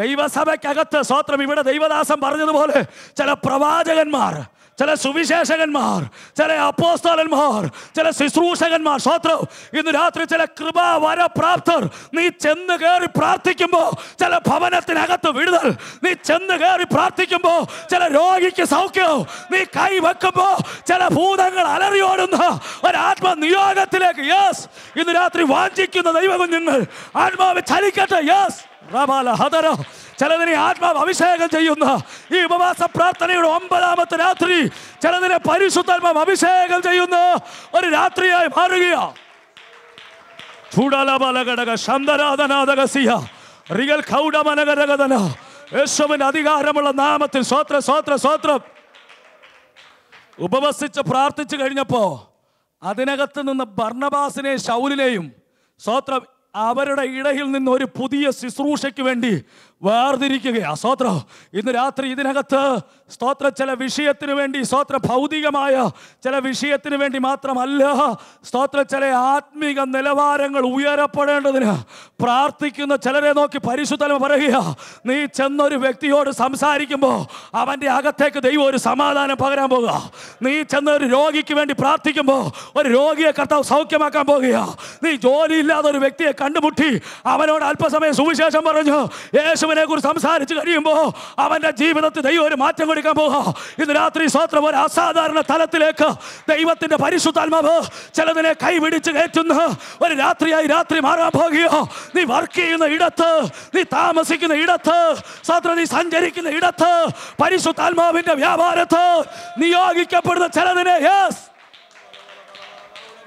ദൈവസഭയ്ക്കകത്ത് സ്വാത്രം ഇവിടെ ദൈവദാസം പറഞ്ഞതുപോലെ ചില പ്രവാചകന്മാർ ചില സുവിശേഷകന്മാർ ചില അപ്പോസ്തോലന്മാർ ചില ശുശ്രൂഷകന്മാർ സ്വാത്രം ഇന്ന് രാത്രി ചില കൃപാവരപ്രാപ്തർ നീ ചെന്ന് കയറി പ്രാർത്ഥിക്കുമ്പോൾ ചില ഭവനത്തിനകത്ത് വിടുതൽ നീ ചെന്ന് കയറി പ്രാർത്ഥിക്കുമ്പോൾ ചില രോഗിക്ക് സൗഖ്യവും നീ കൈ വെക്കുമ്പോൾ ചില ഭൂതങ്ങൾ അലറിയോടുന്ന ഒരാത്മ നിയോഗത്തിലേക്ക് യെസ് ഇന്ന് രാത്രി വാഞ്ചിക്കുന്ന ദൈവകുഞ്ഞുങ്ങൾ ആത്മാവ് ചലിക്കട്ടെ യെസ് ചിലതിനെ ആത്മാവ് അഭിഷേകം ചെയ്യുന്ന ഈ ഉപവാസ പ്രാർത്ഥനയുടെ ഒമ്പതാമത്തെ രാത്രി ചിലതിനെ പരിശുദ്ധാത്മാവ് അഭിഷേകം ചെയ്യുന്ന ഒരു രാത്രിയായി മാറുകയാ ചൂടലബലഘടക സിയ റിയൽ കൗഡമനകരകഥന യേശുവിന് അധികാരമുള്ള നാമത്തിൽ സ്വോത്ര സ്വോത്ര സ്വോത്രം ഉപവസിച്ച് പ്രാർത്ഥിച്ചു കഴിഞ്ഞപ്പോൾ അതിനകത്ത് നിന്ന് ഭർണബാസിനെയും ശൗലിനെയും സ്വോത്രം അവരുടെ ഇടയിൽ നിന്ന് ഒരു പുതിയ ശുശ്രൂഷയ്ക്ക് വേണ്ടി വേർതിരിക്കുക സ്തോത്ര ഇന്ന് രാത്രി ഇതിനകത്ത് സ്തോത്ര ചില വിഷയത്തിന് വേണ്ടി സ്തോത്ര ഭൗതികമായ ചില വിഷയത്തിന് വേണ്ടി മാത്രമല്ല സ്തോത്ര ചില ആത്മീക നിലവാരങ്ങൾ ഉയരപ്പെടേണ്ടതിന് പ്രാർത്ഥിക്കുന്ന ചിലരെ നോക്കി പരിശുദ്ധലം പറയുക നീ ചെന്നൊരു വ്യക്തിയോട് സംസാരിക്കുമ്പോൾ അവൻ്റെ അകത്തേക്ക് ദൈവം ഒരു സമാധാനം പകരാൻ പോകുക നീ ചെന്ന ഒരു രോഗിക്ക് വേണ്ടി പ്രാർത്ഥിക്കുമ്പോൾ ഒരു രോഗിയെ കർത്താവ് സൗഖ്യമാക്കാൻ പോകുക നീ ജോലിയില്ലാത്ത ഒരു വ്യക്തിയെ കണ്ടുമുട്ടി അവനോട് അല്പസമയം സുവിശേഷം പറഞ്ഞു യേശു അവനെ കുറിച്ച് സംസാരിച്ച് കഴിയുമ്പോൾ അവൻ്റെ ജീവിതത്തിൽ ദൈവം ഒരു മാറ്റം കൊടുക്കാൻ പോകാം ഇന്ന് രാത്രി സ്വാത്രം ഒരു അസാധാരണ തലത്തിലേക്ക് ദൈവത്തിൻ്റെ പരിശുദ്ധാത്മാവ് ചിലതിനെ കൈപിടിച്ച് കയറ്റുന്നു ഒരു രാത്രിയായി രാത്രി മാറാൻ പോകുകയോ നീ വർക്ക് ചെയ്യുന്ന ഇടത്ത് നീ താമസിക്കുന്ന ഇടത്ത് സ്വാത്ര നീ സഞ്ചരിക്കുന്ന ഇടത്ത് പരിശുദ്ധാത്മാവിൻ്റെ വ്യാപാരത്ത് നിയോഗിക്കപ്പെടുന്ന ചിലതിനെ യെസ്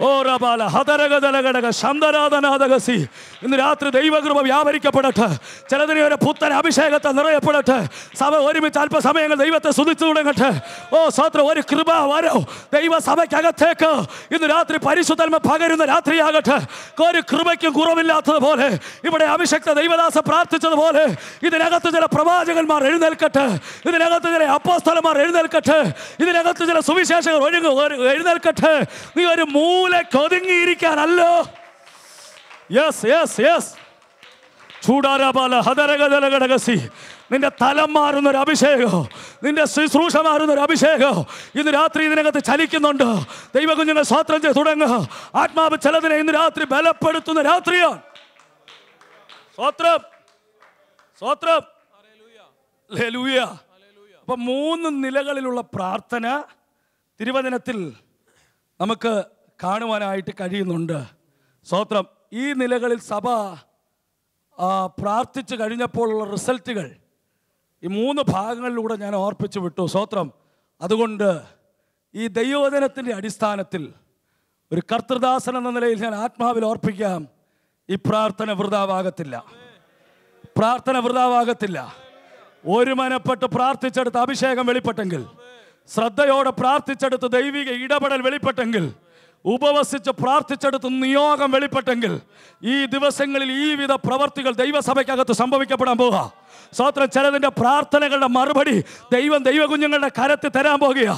ഓറബാല ഹതരകതലകടക ശന്തരാധനാഥകസി ഇന്ന് രാത്രി ദൈവകൃപ വ്യാപരിക്കപ്പെടട്ടെ ചിലതിനെ ഒരു പുത്തൻ അഭിഷേകത്തെ നിറയപ്പെടട്ടെ സഭ ഒരുമിച്ച് അല്പസമയങ്ങൾ ദൈവത്തെ സ്തുതിച്ചു തുടങ്ങട്ടെ ഓ സ്വാത്ര ഒരു കൃപ വരോ ദൈവസഭയ്ക്കകത്തേക്ക് ഇന്ന് രാത്രി പരിശുദ്ധന്മ പകരുന്ന രാത്രിയാകട്ടെ ഒരു കൃപയ്ക്കും കുറവില്ലാത്തതുപോലെ ഇവിടെ അഭിഷക്ത ദൈവദാസ പ്രാർത്ഥിച്ചതുപോലെ ഇതിനകത്ത് ചില പ്രവാചകന്മാർ എഴുന്നേൽക്കട്ടെ ഇതിനകത്ത് ചില അപ്പോസ്തലന്മാർ എഴുന്നേൽക്കട്ടെ ഇതിനകത്ത് ചില സുവിശേഷകർ ഒഴുങ്ങ എഴുന്നേൽക്കട്ടെ നീ ഒരു മൂ മൂലയ്ക്ക് ഒതുങ്ങിയിരിക്കാനല്ലോ യെസ് യെസ് യെസ് ചൂടാരാപാല ഹതരകതലകടകസി നിന്റെ തലം മാറുന്നൊരു അഭിഷേകോ നിന്റെ ശുശ്രൂഷ മാറുന്നൊരു അഭിഷേകോ ഇന്ന് രാത്രി ഇതിനകത്ത് ചലിക്കുന്നുണ്ട് ദൈവകുഞ്ഞിനെ സ്വാത്രം ചെയ്ത് തുടങ്ങുക ആത്മാവ് ചിലതിനെ ഇന്ന് രാത്രി ബലപ്പെടുത്തുന്ന രാത്രിയാണ് സ്വത്രം സ്വത്രം ലലൂയ മൂന്ന് നിലകളിലുള്ള പ്രാർത്ഥന തിരുവചനത്തിൽ നമുക്ക് കാണുവാനായിട്ട് കഴിയുന്നുണ്ട് സ്വോത്രം ഈ നിലകളിൽ സഭ പ്രാർത്ഥിച്ചു കഴിഞ്ഞപ്പോഴുള്ള റിസൾട്ടുകൾ ഈ മൂന്ന് ഭാഗങ്ങളിലൂടെ ഞാൻ ഓർപ്പിച്ചു വിട്ടു സ്വോത്രം അതുകൊണ്ട് ഈ ദൈവവചനത്തിൻ്റെ അടിസ്ഥാനത്തിൽ ഒരു കർത്തൃദാസൻ എന്ന നിലയിൽ ഞാൻ ആത്മാവിൽ ഓർപ്പിക്കാം ഈ പ്രാർത്ഥന വൃതാവാകത്തില്ല പ്രാർത്ഥന വൃതാവാകത്തില്ല ഒരു മനപ്പെട്ട് പ്രാർത്ഥിച്ചെടുത്ത് അഭിഷേകം വെളിപ്പെട്ടെങ്കിൽ ശ്രദ്ധയോടെ പ്രാർത്ഥിച്ചെടുത്ത് ദൈവിക ഇടപെടൽ വെളിപ്പെട്ടെങ്കിൽ ഉപവസിച്ച് പ്രാർത്ഥിച്ചെടുത്ത് നിയോഗം വെളിപ്പെട്ടെങ്കിൽ ഈ ദിവസങ്ങളിൽ ഈ വിധ പ്രവർത്തികൾ ദൈവസഭയ്ക്കകത്ത് സംഭവിക്കപ്പെടാൻ പോകാം സ്വത്ര ചിലതിൻ്റെ പ്രാർത്ഥനകളുടെ മറുപടി ദൈവം ദൈവകുഞ്ഞുങ്ങളുടെ കരത്തിൽ തരാൻ പോകുക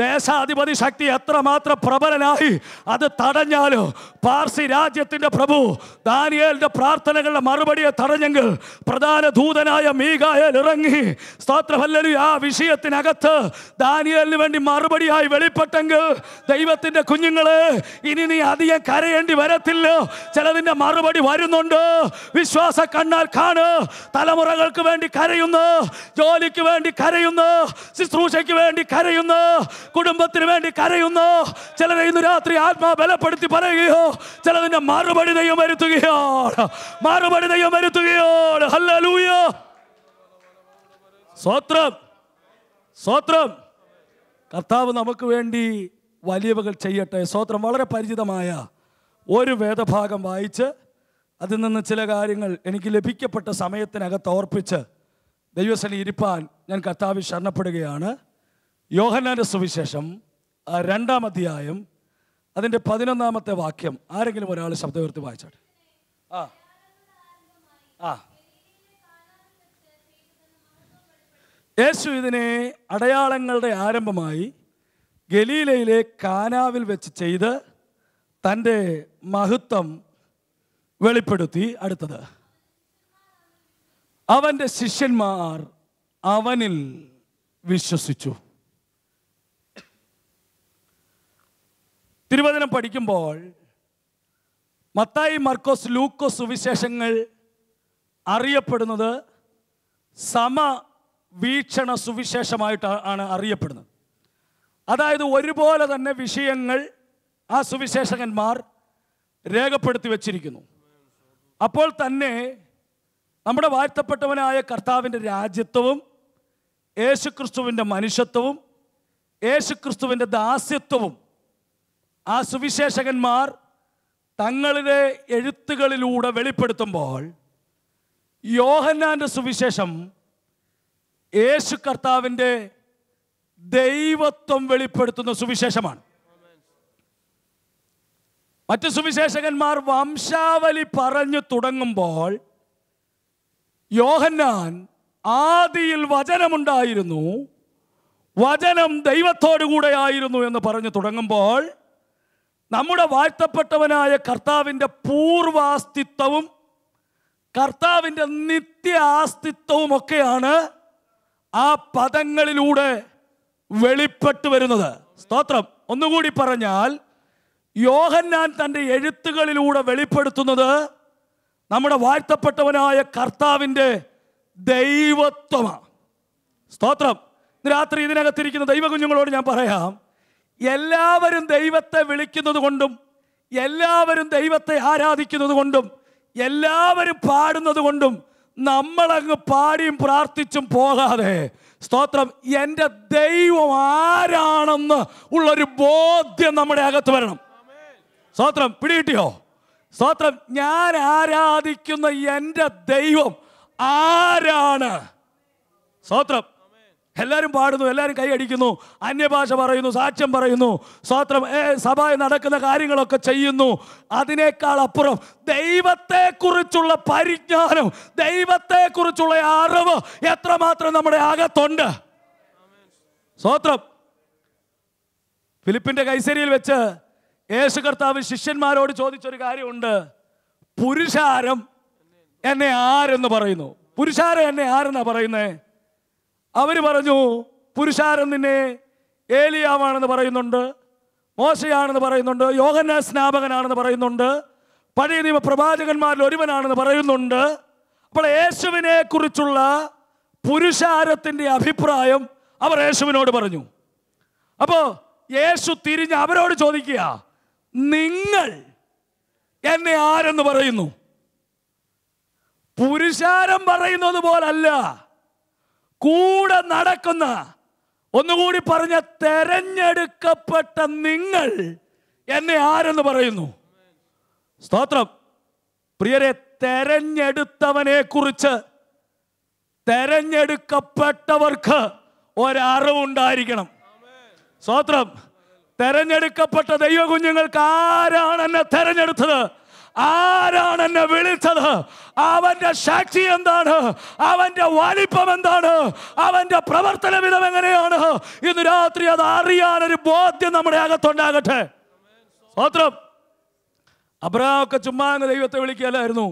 ദേശാധിപതി ശക്തി എത്രമാത്രം പ്രബലനായി അത് തടഞ്ഞാലോ പാർസി രാജ്യത്തിൻ്റെ പ്രഭു ദാനിയേലിൻ്റെ പ്രാർത്ഥനകളുടെ മറുപടിയെ തടഞ്ഞെങ്കിൽ പ്രധാന ദൂതനായ മീകായൽ ഇറങ്ങി സ്തോത്രഭല്ലരു ആ വിഷയത്തിനകത്ത് ദാനിയേലിന് വേണ്ടി മറുപടിയായി വെളിപ്പെട്ടെങ്കിൽ ദൈവത്തിൻ്റെ കുഞ്ഞുങ്ങളെ ഇനി നീ അധികം കരയേണ്ടി വരത്തില്ല ചിലതിൻ്റെ മറുപടി വരുന്നുണ്ട് വിശ്വാസ കണ്ണാൽ കാണ് തലമുറകൾക്ക് വേണ്ടി കരയുന്നു ജോലിക്ക് വേണ്ടി കരയുന്നു ശുശ്രൂഷയ്ക്ക് വേണ്ടി കരയുന്നു കുടുംബത്തിന് വേണ്ടി കരയുന്നു ചിലരെ ഇന്ന് രാത്രി ആത്മാ ബലപ്പെടുത്തി പറയുകയോ ചിലതിൻ്റെ മറുപടി നെയ്യം വരുത്തുകയോ മറുപടി നെയ്യം വരുത്തുകയോ ഹല്ലൂയോ സ്വത്രം സ്വത്രം കർത്താവ് നമുക്ക് വേണ്ടി വലിയവകൾ ചെയ്യട്ടെ സ്വത്രം വളരെ പരിചിതമായ ഒരു വേദഭാഗം വായിച്ച് അതിൽ നിന്ന് ചില കാര്യങ്ങൾ എനിക്ക് ലഭിക്കപ്പെട്ട സമയത്തിനകത്ത് ഓർപ്പിച്ച് ദൈവസനി ഇരിപ്പാൻ ഞാൻ കർത്താവിൽ ശരണപ്പെടുകയാണ് യോഹന്നാൻ്റെ സുവിശേഷം രണ്ടാം അധ്യായം അതിൻ്റെ പതിനൊന്നാമത്തെ വാക്യം ആരെങ്കിലും ഒരാൾ ഉയർത്തി വായിച്ചാട്ടെ ആ ആ യേശു ഇതിനെ അടയാളങ്ങളുടെ ആരംഭമായി ഗലീലയിലെ കാനാവിൽ വെച്ച് ചെയ്ത് തൻ്റെ മഹത്വം വെളിപ്പെടുത്തി അടുത്തത് അവൻ്റെ ശിഷ്യന്മാർ അവനിൽ വിശ്വസിച്ചു തിരുവചനം പഠിക്കുമ്പോൾ മത്തായി മർക്കോസ് ലൂക്കോസ് സുവിശേഷങ്ങൾ അറിയപ്പെടുന്നത് സമ വീക്ഷണ സുവിശേഷമായിട്ട് ആണ് അറിയപ്പെടുന്നത് അതായത് ഒരുപോലെ തന്നെ വിഷയങ്ങൾ ആ സുവിശേഷകന്മാർ രേഖപ്പെടുത്തി വച്ചിരിക്കുന്നു അപ്പോൾ തന്നെ നമ്മുടെ വാഴ്ത്തപ്പെട്ടവനായ കർത്താവിൻ്റെ രാജ്യത്വവും യേശുക്രിസ്തുവിൻ്റെ മനുഷ്യത്വവും യേശുക്രിസ്തുവിൻ്റെ ദാസ്യത്വവും ആ സുവിശേഷകന്മാർ തങ്ങളുടെ എഴുത്തുകളിലൂടെ വെളിപ്പെടുത്തുമ്പോൾ യോഹന്നാൻ്റെ സുവിശേഷം യേശു കർത്താവിൻ്റെ ദൈവത്വം വെളിപ്പെടുത്തുന്ന സുവിശേഷമാണ് മറ്റ് സുവിശേഷകന്മാർ വംശാവലി പറഞ്ഞു തുടങ്ങുമ്പോൾ യോഹന്നാൻ ആദിയിൽ വചനമുണ്ടായിരുന്നു വചനം ദൈവത്തോടുകൂടെ ആയിരുന്നു എന്ന് പറഞ്ഞു തുടങ്ങുമ്പോൾ നമ്മുടെ വാഴ്ത്തപ്പെട്ടവനായ കർത്താവിൻ്റെ പൂർവാസ്തിത്വവും കർത്താവിൻ്റെ നിത്യ ഒക്കെയാണ് ആ പദങ്ങളിലൂടെ വെളിപ്പെട്ടു വരുന്നത് സ്തോത്രം ഒന്നുകൂടി പറഞ്ഞാൽ യോഹന്നാൻ തൻ്റെ എഴുത്തുകളിലൂടെ വെളിപ്പെടുത്തുന്നത് നമ്മുടെ വാഴ്ത്തപ്പെട്ടവനായ കർത്താവിൻ്റെ ദൈവത്വമാണ് സ്തോത്രം രാത്രി ഇതിനകത്തിരിക്കുന്ന ദൈവകുഞ്ഞുങ്ങളോട് ഞാൻ പറയാം എല്ലാവരും ദൈവത്തെ വിളിക്കുന്നത് കൊണ്ടും എല്ലാവരും ദൈവത്തെ ആരാധിക്കുന്നത് കൊണ്ടും എല്ലാവരും പാടുന്നത് കൊണ്ടും നമ്മളങ്ങ് പാടിയും പ്രാർത്ഥിച്ചും പോകാതെ സ്തോത്രം എൻ്റെ ദൈവം ആരാണെന്ന് ഉള്ളൊരു ബോധ്യം നമ്മുടെ അകത്ത് വരണം സ്തോത്രം പിടികിട്ടിയോ സ്തോത്രം ഞാൻ ആരാധിക്കുന്ന എൻ്റെ ദൈവം ആരാണ് സ്തോത്രം എല്ലാവരും പാടുന്നു എല്ലാവരും കൈയടിക്കുന്നു അന്യഭാഷ പറയുന്നു സാക്ഷ്യം പറയുന്നു സ്വാത്രം സഭ നടക്കുന്ന കാര്യങ്ങളൊക്കെ ചെയ്യുന്നു അതിനേക്കാൾ അപ്പുറം ദൈവത്തെക്കുറിച്ചുള്ള പരിജ്ഞാനം ദൈവത്തെക്കുറിച്ചുള്ള അറിവ് എത്രമാത്രം നമ്മുടെ അകത്തുണ്ട് സ്തോത്രം ഫിലിപ്പിൻ്റെ കൈസരിയിൽ വെച്ച് യേശു കർത്താവ് ശിഷ്യന്മാരോട് ചോദിച്ചൊരു കാര്യമുണ്ട് പുരുഷാരം എന്നെ ആരെന്ന് പറയുന്നു പുരുഷാരം എന്നെ ആരെന്നാ പറയുന്നേ അവർ പറഞ്ഞു പുരുഷാരം നിന്നെ ഏലിയാവാണെന്ന് പറയുന്നുണ്ട് മോശയാണെന്ന് പറയുന്നുണ്ട് യോഗന സ്നാപകനാണെന്ന് പറയുന്നുണ്ട് പഴയ നിയമ പ്രവാചകന്മാരിൽ ഒരുവനാണെന്ന് പറയുന്നുണ്ട് അപ്പോൾ യേശുവിനെ കുറിച്ചുള്ള പുരുഷാരത്തിൻ്റെ അഭിപ്രായം അവർ യേശുവിനോട് പറഞ്ഞു അപ്പോൾ യേശു തിരിഞ്ഞ് അവരോട് ചോദിക്കുക നിങ്ങൾ എന്നെ ആരെന്ന് പറയുന്നു പുരുഷാരം പറയുന്നത് പോലല്ല കൂടെ നടക്കുന്ന ഒന്നുകൂടി പറഞ്ഞ തെരഞ്ഞെടുക്കപ്പെട്ട നിങ്ങൾ എന്നെ ആരെന്ന് പറയുന്നു സ്തോത്രം പ്രിയരെ തെരഞ്ഞെടുത്തവനെ കുറിച്ച് തെരഞ്ഞെടുക്കപ്പെട്ടവർക്ക് ഒരറിവുണ്ടായിരിക്കണം സ്തോത്രം തെരഞ്ഞെടുക്കപ്പെട്ട ദൈവകുഞ്ഞുങ്ങൾക്ക് ആരാണ് എന്നെ തെരഞ്ഞെടുത്തത് ആരാണ് എന്നെ വിളിച്ചത് അവന്റെ സാക്ഷി എന്താണ് അവന്റെ വലിപ്പം എന്താണ് അവന്റെ പ്രവർത്തന വിധം എങ്ങനെയാണ് ഇന്ന് രാത്രി അത് അറിയാനൊരു ബോധ്യം നമ്മുടെ അകത്തുണ്ടാകട്ടെ സ്വത്രം അബ്രഹാമൊക്കെ ചുമ്മാ ദൈവത്തെ വിളിക്കുകയല്ലായിരുന്നു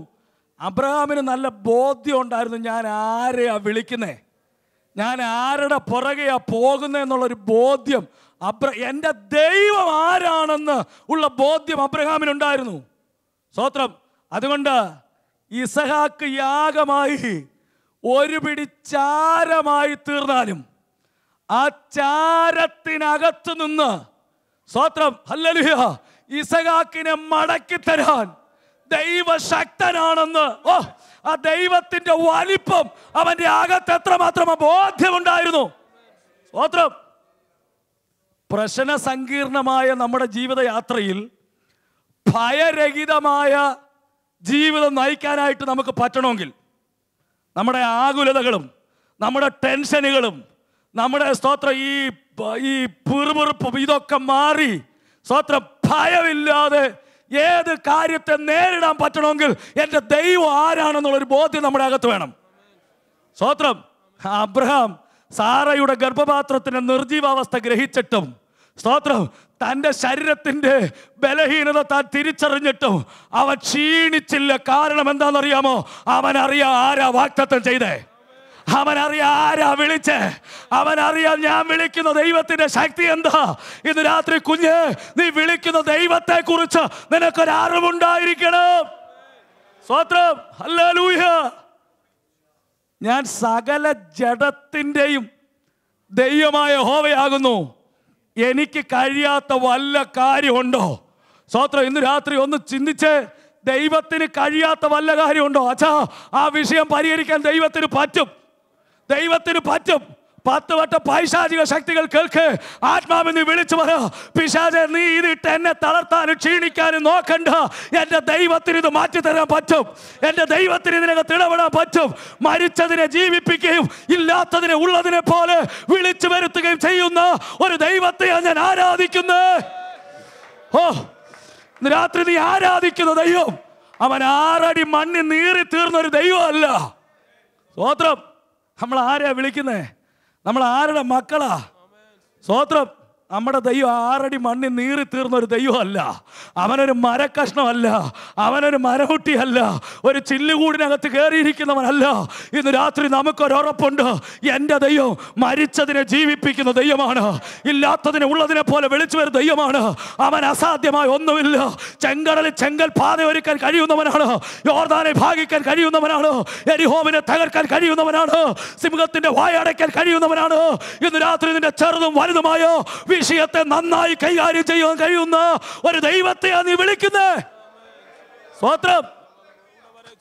അബ്രഹാമിന് നല്ല ബോധ്യം ഉണ്ടായിരുന്നു ഞാൻ ആരെയാ വിളിക്കുന്നേ ഞാൻ ആരുടെ പുറകെയാ എന്നുള്ളൊരു ബോധ്യം അബ്ര എൻ്റെ ദൈവം ആരാണെന്ന് ഉള്ള ബോധ്യം അബ്രഹാമിനുണ്ടായിരുന്നു സ്തോത്രം അതുകൊണ്ട് ഇസഹാക്ക് യാഗമായി ഒരു പിടി ചാരമായി തീർന്നാലും ആ ചാരത്തിനകത്ത് നിന്ന് സ്വത്രം ഹല്ലലുഹ ഇസഹാക്കിനെ മടക്കി തരാൻ ദൈവശക്തനാണെന്ന് ഓ ആ ദൈവത്തിൻ്റെ വലിപ്പം അവൻ്റെ അകത്ത് എത്രമാത്രം ബോധ്യമുണ്ടായിരുന്നു സ്വത്രം പ്രശ്ന സങ്കീർണമായ നമ്മുടെ ജീവിതയാത്രയിൽ ഭയരഹിതമായ ജീവിതം നയിക്കാനായിട്ട് നമുക്ക് പറ്റണമെങ്കിൽ നമ്മുടെ ആകുലതകളും നമ്മുടെ ടെൻഷനുകളും നമ്മുടെ സ്തോത്രം ഈ ഈ പിറുപിറുപ്പും ഇതൊക്കെ മാറി സ്തോത്രം ഭയമില്ലാതെ ഏത് കാര്യത്തെ നേരിടാൻ പറ്റണമെങ്കിൽ എൻ്റെ ദൈവം ആരാണെന്നുള്ളൊരു ബോധ്യം നമ്മുടെ അകത്ത് വേണം സ്തോത്രം അബ്രഹാം സാറയുടെ ഗർഭപാത്രത്തിൻ്റെ നിർജീവാവസ്ഥ ഗ്രഹിച്ചിട്ടും സ്തോത്രം തൻ്റെ ശരീരത്തിൻ്റെ ബലഹീനത താൻ തിരിച്ചറിഞ്ഞിട്ടും അവൻ ക്ഷീണിച്ചില്ല കാരണം എന്താണെന്നറിയാമോ അവൻ അറിയാം ആരാ വാക്തത്വം ചെയ്തേ അവനറിയാം ആരാ അവൻ അവനറിയാം ഞാൻ വിളിക്കുന്ന ദൈവത്തിൻ്റെ ശക്തി എന്താ ഇന്ന് രാത്രി കുഞ്ഞ് നീ വിളിക്കുന്ന ദൈവത്തെ കുറിച്ച് നിനക്കൊരു അറിവുണ്ടായിരിക്കണം സ്വത്രം അല്ലൂഹ ഞാൻ സകല ജഡത്തിൻ്റെയും ദൈവമായ ഹോവയാകുന്നു എനിക്ക് കഴിയാത്ത വല്ല കാര്യമുണ്ടോ സ്വാത്രം ഇന്ന് രാത്രി ഒന്ന് ചിന്തിച്ച് ദൈവത്തിന് കഴിയാത്ത വല്ല കാര്യമുണ്ടോ അച്ഛാ ആ വിഷയം പരിഹരിക്കാൻ ദൈവത്തിന് പറ്റും ദൈവത്തിന് പറ്റും പത്ത് വട്ട പൈശാചിക ശക്തികൾ കേൾക്ക് ആത്മാവിന് വിളിച്ചു പറ പിശാച നീ ഇതിട്ട് എന്നെ തളർത്താനും ക്ഷീണിക്കാനും നോക്കണ്ട എൻ്റെ ദൈവത്തിന് ഇത് മാറ്റിത്തരാൻ പറ്റും എൻ്റെ ദൈവത്തിന് ഇതിനകത്ത് ഇടപെടാൻ പറ്റും മരിച്ചതിനെ ജീവിപ്പിക്കുകയും ഇല്ലാത്തതിനെ ഉള്ളതിനെ പോലെ വിളിച്ചു വരുത്തുകയും ചെയ്യുന്ന ഒരു ദൈവത്തെയാണ് ഞാൻ ആരാധിക്കുന്നത് ഓ രാത്രി നീ ആരാധിക്കുന്ന ദൈവം അവൻ ആറടി മണ്ണിൽ നീറി ഒരു ദൈവമല്ല സ്വോത്രം നമ്മൾ ആരാ വിളിക്കുന്നേ നമ്മൾ ആരുടെ മക്കളാ സ്തോത്രം നമ്മുടെ ദൈവം ആറടി മണ്ണിൽ നീറി തീർന്ന ഒരു ദൈവമല്ല അവനൊരു മരക്കഷ്ണമല്ല അവനൊരു മരമുട്ടിയല്ല ഒരു ചില്ലുകൂടിനകത്ത് കയറിയിരിക്കുന്നവനല്ല ഇന്ന് രാത്രി നമുക്കൊരുറപ്പുണ്ട് എൻ്റെ ദൈവം മരിച്ചതിനെ ജീവിപ്പിക്കുന്ന ദൈവമാണ് ഇല്ലാത്തതിനെ ഉള്ളതിനെ പോലെ വിളിച്ചു വരുന്ന ദൈവമാണ് അവൻ അസാധ്യമായ ഒന്നുമില്ല ചെങ്കടലിൽ ചെങ്കൽ പാത ഒരുക്കാൻ കഴിയുന്നവനാണ് യോർദാനെ ഭാഗിക്കാൻ കഴിയുന്നവനാണ് എരിഹോമിനെ തകർക്കാൻ കഴിയുന്നവനാണ് സിംഹത്തിൻ്റെ വായടയ്ക്കാൻ കഴിയുന്നവനാണ് ഇന്ന് രാത്രി നിന്റെ ചെറുതും വലുതുമായോ വിഷയത്തെ നന്നായി കൈകാര്യം ചെയ്യാൻ കഴിയുന്ന ഒരു ദൈവത്തെയാണ് നീ വിളിക്കുന്നത് സ്വാത്രം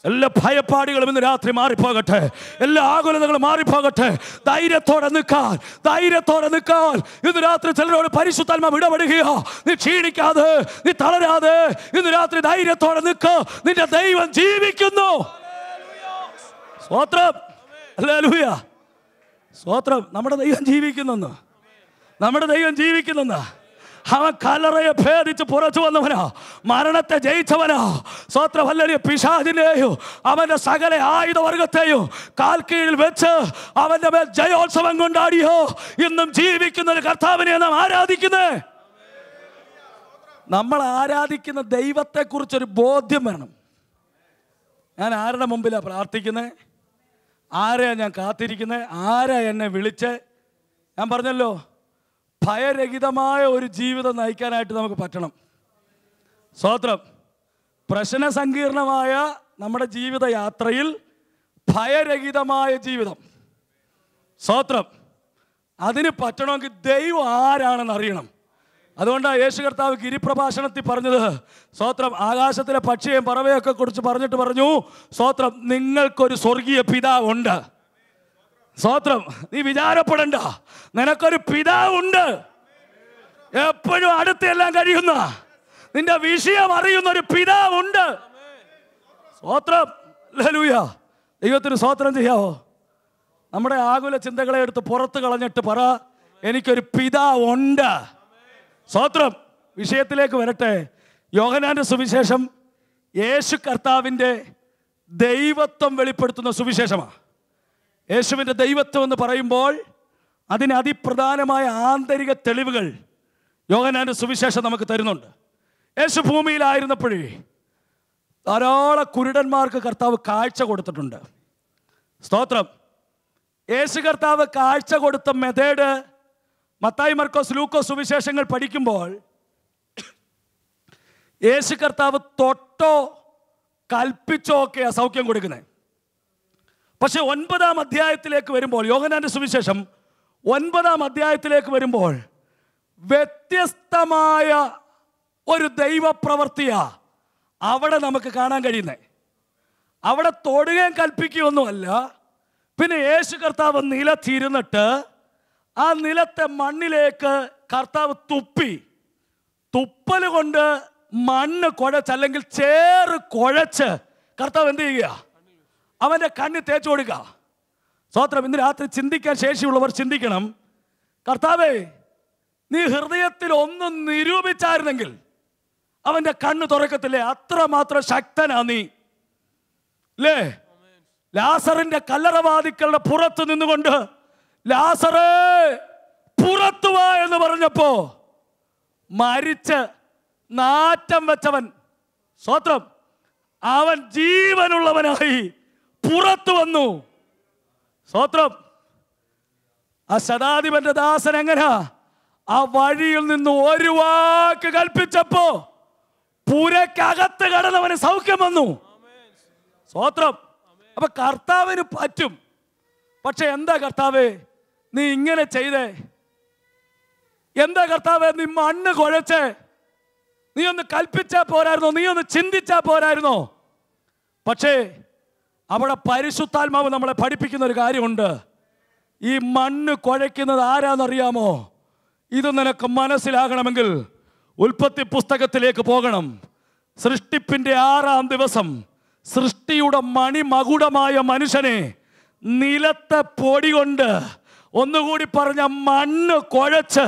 എല്ലാ ഭയപ്പാടികളും ഇന്ന് രാത്രി മാറിപ്പോകട്ടെ എല്ലാ ആകുലതകളും മാറിപ്പോകട്ടെ ധൈര്യത്തോടെ നിൽക്കാൻ ധൈര്യത്തോടെ നിൽക്കാൻ ഇന്ന് രാത്രി ചിലരോട് പരിശുദ്ധന്മ വിടപെടുകയോ നീ ക്ഷീണിക്കാതെ നീ തളരാതെ ഇന്ന് രാത്രി ധൈര്യത്തോടെ നിൽക്കുക നിന്റെ ദൈവം ജീവിക്കുന്നു സ്വാത്രം അല്ലേ ലൂയ സ്വാത്രം നമ്മുടെ ദൈവം ജീവിക്കുന്നു നമ്മുടെ ദൈവം ജീവിക്കുന്നെന്നാ അവൻ കലറയെ ഭേദിച്ച് പുറത്തു വന്നവനോ മരണത്തെ ജയിച്ചവനോ സ്വത്രവല്ലരി പിശാചിനെയോ അവന്റെ സകല ആയുധവർഗത്തെയോ കാൽ കീഴിൽ വെച്ച് അവന്റെ മേൽ ജയോത്സവം കൊണ്ടാടിയോ ഇന്നും ജീവിക്കുന്ന ഒരു കർത്താവിനെ നാം ആരാധിക്കുന്നേ നമ്മൾ ആരാധിക്കുന്ന കുറിച്ചൊരു ബോധ്യം വരണം ഞാൻ ആരുടെ മുമ്പിലാണ് പ്രാർത്ഥിക്കുന്നത് ആരെയാണ് ഞാൻ കാത്തിരിക്കുന്നത് ആരാ എന്നെ വിളിച്ച് ഞാൻ പറഞ്ഞല്ലോ ഭയരഹിതമായ ഒരു ജീവിതം നയിക്കാനായിട്ട് നമുക്ക് പറ്റണം പ്രശ്ന സങ്കീർണമായ നമ്മുടെ ജീവിതയാത്രയിൽ ഭയരഹിതമായ ജീവിതം സ്വാത്രം അതിന് പറ്റണമെങ്കിൽ ദൈവം ആരാണെന്ന് അറിയണം അതുകൊണ്ടാണ് യേശു കർത്താവ് ഗിരിപ്രഭാഷണത്തിൽ പറഞ്ഞത് സ്വത്രം ആകാശത്തിലെ പക്ഷിയെയും പറവയൊക്കെ കുറിച്ച് പറഞ്ഞിട്ട് പറഞ്ഞു സ്വത്രം നിങ്ങൾക്കൊരു സ്വർഗീയ പിതാവുണ്ട് സ്വാത്രം നീ വിചാരപ്പെടണ്ട നിനക്കൊരു പിതാവുണ്ട് എപ്പോഴും എല്ലാം കഴിയുന്ന നിന്റെ വിഷയം അറിയുന്ന ഒരു പിതാവുണ്ട് സ്വാത്രം ലലൂയ ദൈവത്തിന് സ്വാത്രം ചെയ്യാവോ നമ്മുടെ ആകുല ചിന്തകളെ എടുത്ത് പുറത്ത് കളഞ്ഞിട്ട് പറ എനിക്കൊരു പിതാവുണ്ട് സ്വാത്രം വിഷയത്തിലേക്ക് വരട്ടെ യോഹനാന്റെ സുവിശേഷം യേശു കർത്താവിൻ്റെ ദൈവത്വം വെളിപ്പെടുത്തുന്ന സുവിശേഷമാണ് യേശുവിൻ്റെ ദൈവത്വം എന്ന് പറയുമ്പോൾ അതിന് അതിപ്രധാനമായ ആന്തരിക തെളിവുകൾ യോഗനാൻ്റെ സുവിശേഷം നമുക്ക് തരുന്നുണ്ട് യേശു ഭൂമിയിലായിരുന്നപ്പോഴേ ധാരാളം കുരുടന്മാർക്ക് കർത്താവ് കാഴ്ച കൊടുത്തിട്ടുണ്ട് സ്തോത്രം യേശു കർത്താവ് കാഴ്ച കൊടുത്ത മെതേഡ് മത്തായി മർക്കോസ് ലൂക്കോസ് സുവിശേഷങ്ങൾ പഠിക്കുമ്പോൾ യേശു കർത്താവ് തൊട്ടോ കൽപ്പിച്ചോ ഒക്കെയാണ് സൗഖ്യം കൊടുക്കുന്നത് പക്ഷേ ഒൻപതാം അധ്യായത്തിലേക്ക് വരുമ്പോൾ യോഹനാന്റെ സുവിശേഷം ഒൻപതാം അധ്യായത്തിലേക്ക് വരുമ്പോൾ വ്യത്യസ്തമായ ഒരു ദൈവപ്രവർത്തിയാ അവിടെ നമുക്ക് കാണാൻ കഴിയുന്നത് അവിടെ തൊടുകയും കൽപ്പിക്കുകയൊന്നുമല്ല പിന്നെ യേശു കർത്താവ് നിലത്തിരുന്നിട്ട് ആ നിലത്തെ മണ്ണിലേക്ക് കർത്താവ് തുപ്പി തുപ്പൽ കൊണ്ട് മണ്ണ് കുഴച്ച് അല്ലെങ്കിൽ ചേറ് കുഴച്ച് കർത്താവ് എന്ത് ചെയ്യുക അവൻ്റെ കണ്ണ് തേച്ചു കൊടുക്കുക സ്വത്രം ഇന്ന് രാത്രി ചിന്തിക്കാൻ ശേഷിയുള്ളവർ ചിന്തിക്കണം കർത്താവേ നീ ഹൃദയത്തിൽ ഒന്നും നിരൂപിച്ചായിരുന്നെങ്കിൽ അവൻ്റെ കണ്ണ് തുറക്കത്തില്ലേ അത്രമാത്രം ശക്തനാ നീ അല്ലേ ലാസറിന്റെ കല്ലറവാദിക്കളുടെ പുറത്ത് നിന്നുകൊണ്ട് ലാസറേ പുറത്തു വാ എന്ന് പറഞ്ഞപ്പോ മരിച്ച് നാറ്റം വെച്ചവൻ സ്വത്രം അവൻ ജീവനുള്ളവനായി പുറത്തു വന്നു സ്വത്രം ആ ശതാധിപന്റെ ദാസൻ എങ്ങനെയാ ആ വഴിയിൽ നിന്ന് ഒരു വാക്ക് കൽപ്പിച്ചപ്പോ പുരക്കകത്ത് കടന്നവന് സൗഖ്യം വന്നു സ്വത്രം അപ്പൊ കർത്താവിന് പറ്റും പക്ഷെ എന്താ കർത്താവ് നീ ഇങ്ങനെ ചെയ്തേ എന്താ കർത്താവ് നീ മണ്ണ് കുഴച്ചേ നീ ഒന്ന് കൽപ്പിച്ചാ പോരായിരുന്നോ നീ ഒന്ന് ചിന്തിച്ചാ പോരായിരുന്നോ പക്ഷേ അവിടെ പരിശുദ്ധാത്മാവ് നമ്മളെ പഠിപ്പിക്കുന്ന ഒരു കാര്യമുണ്ട് ഈ മണ്ണ് കുഴയ്ക്കുന്നത് ആരാന്നറിയാമോ ഇത് നിനക്ക് മനസ്സിലാകണമെങ്കിൽ ഉൽപ്പത്തി പുസ്തകത്തിലേക്ക് പോകണം സൃഷ്ടിപ്പിൻ്റെ ആറാം ദിവസം സൃഷ്ടിയുടെ മണിമകുടമായ മനുഷ്യനെ നിലത്തെ പൊടി കൊണ്ട് ഒന്നുകൂടി പറഞ്ഞ മണ്ണ് കുഴച്ച്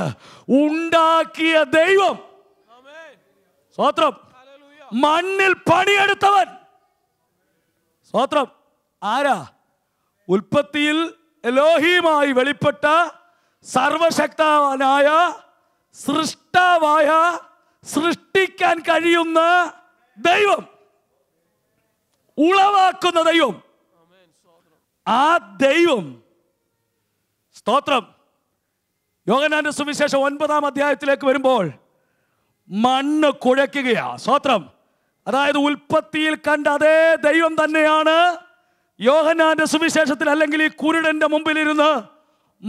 ഉണ്ടാക്കിയ ദൈവം സ്വാത്രം മണ്ണിൽ പണിയെടുത്തവൻ സ്വാത്രം ആരാ ഉൽപ്പത്തിയിൽ എലോഹീമായി വെളിപ്പെട്ട സർവശക്തവാനായ സൃഷ്ടാവായ സൃഷ്ടിക്കാൻ കഴിയുന്ന ദൈവം ഉളവാക്കുന്ന ദൈവം ആ ദൈവം സ്തോത്രം യോഗനാന്റെ സുവിശേഷം ഒൻപതാം അധ്യായത്തിലേക്ക് വരുമ്പോൾ മണ്ണ് കുഴയ്ക്കുകയാ സ്തോത്രം അതായത് ഉൽപ്പത്തിയിൽ കണ്ട അതേ ദൈവം തന്നെയാണ് യോഹനാന്റെ സുവിശേഷത്തിൽ അല്ലെങ്കിൽ ഈ കുരുടന്റെ മുമ്പിലിരുന്ന്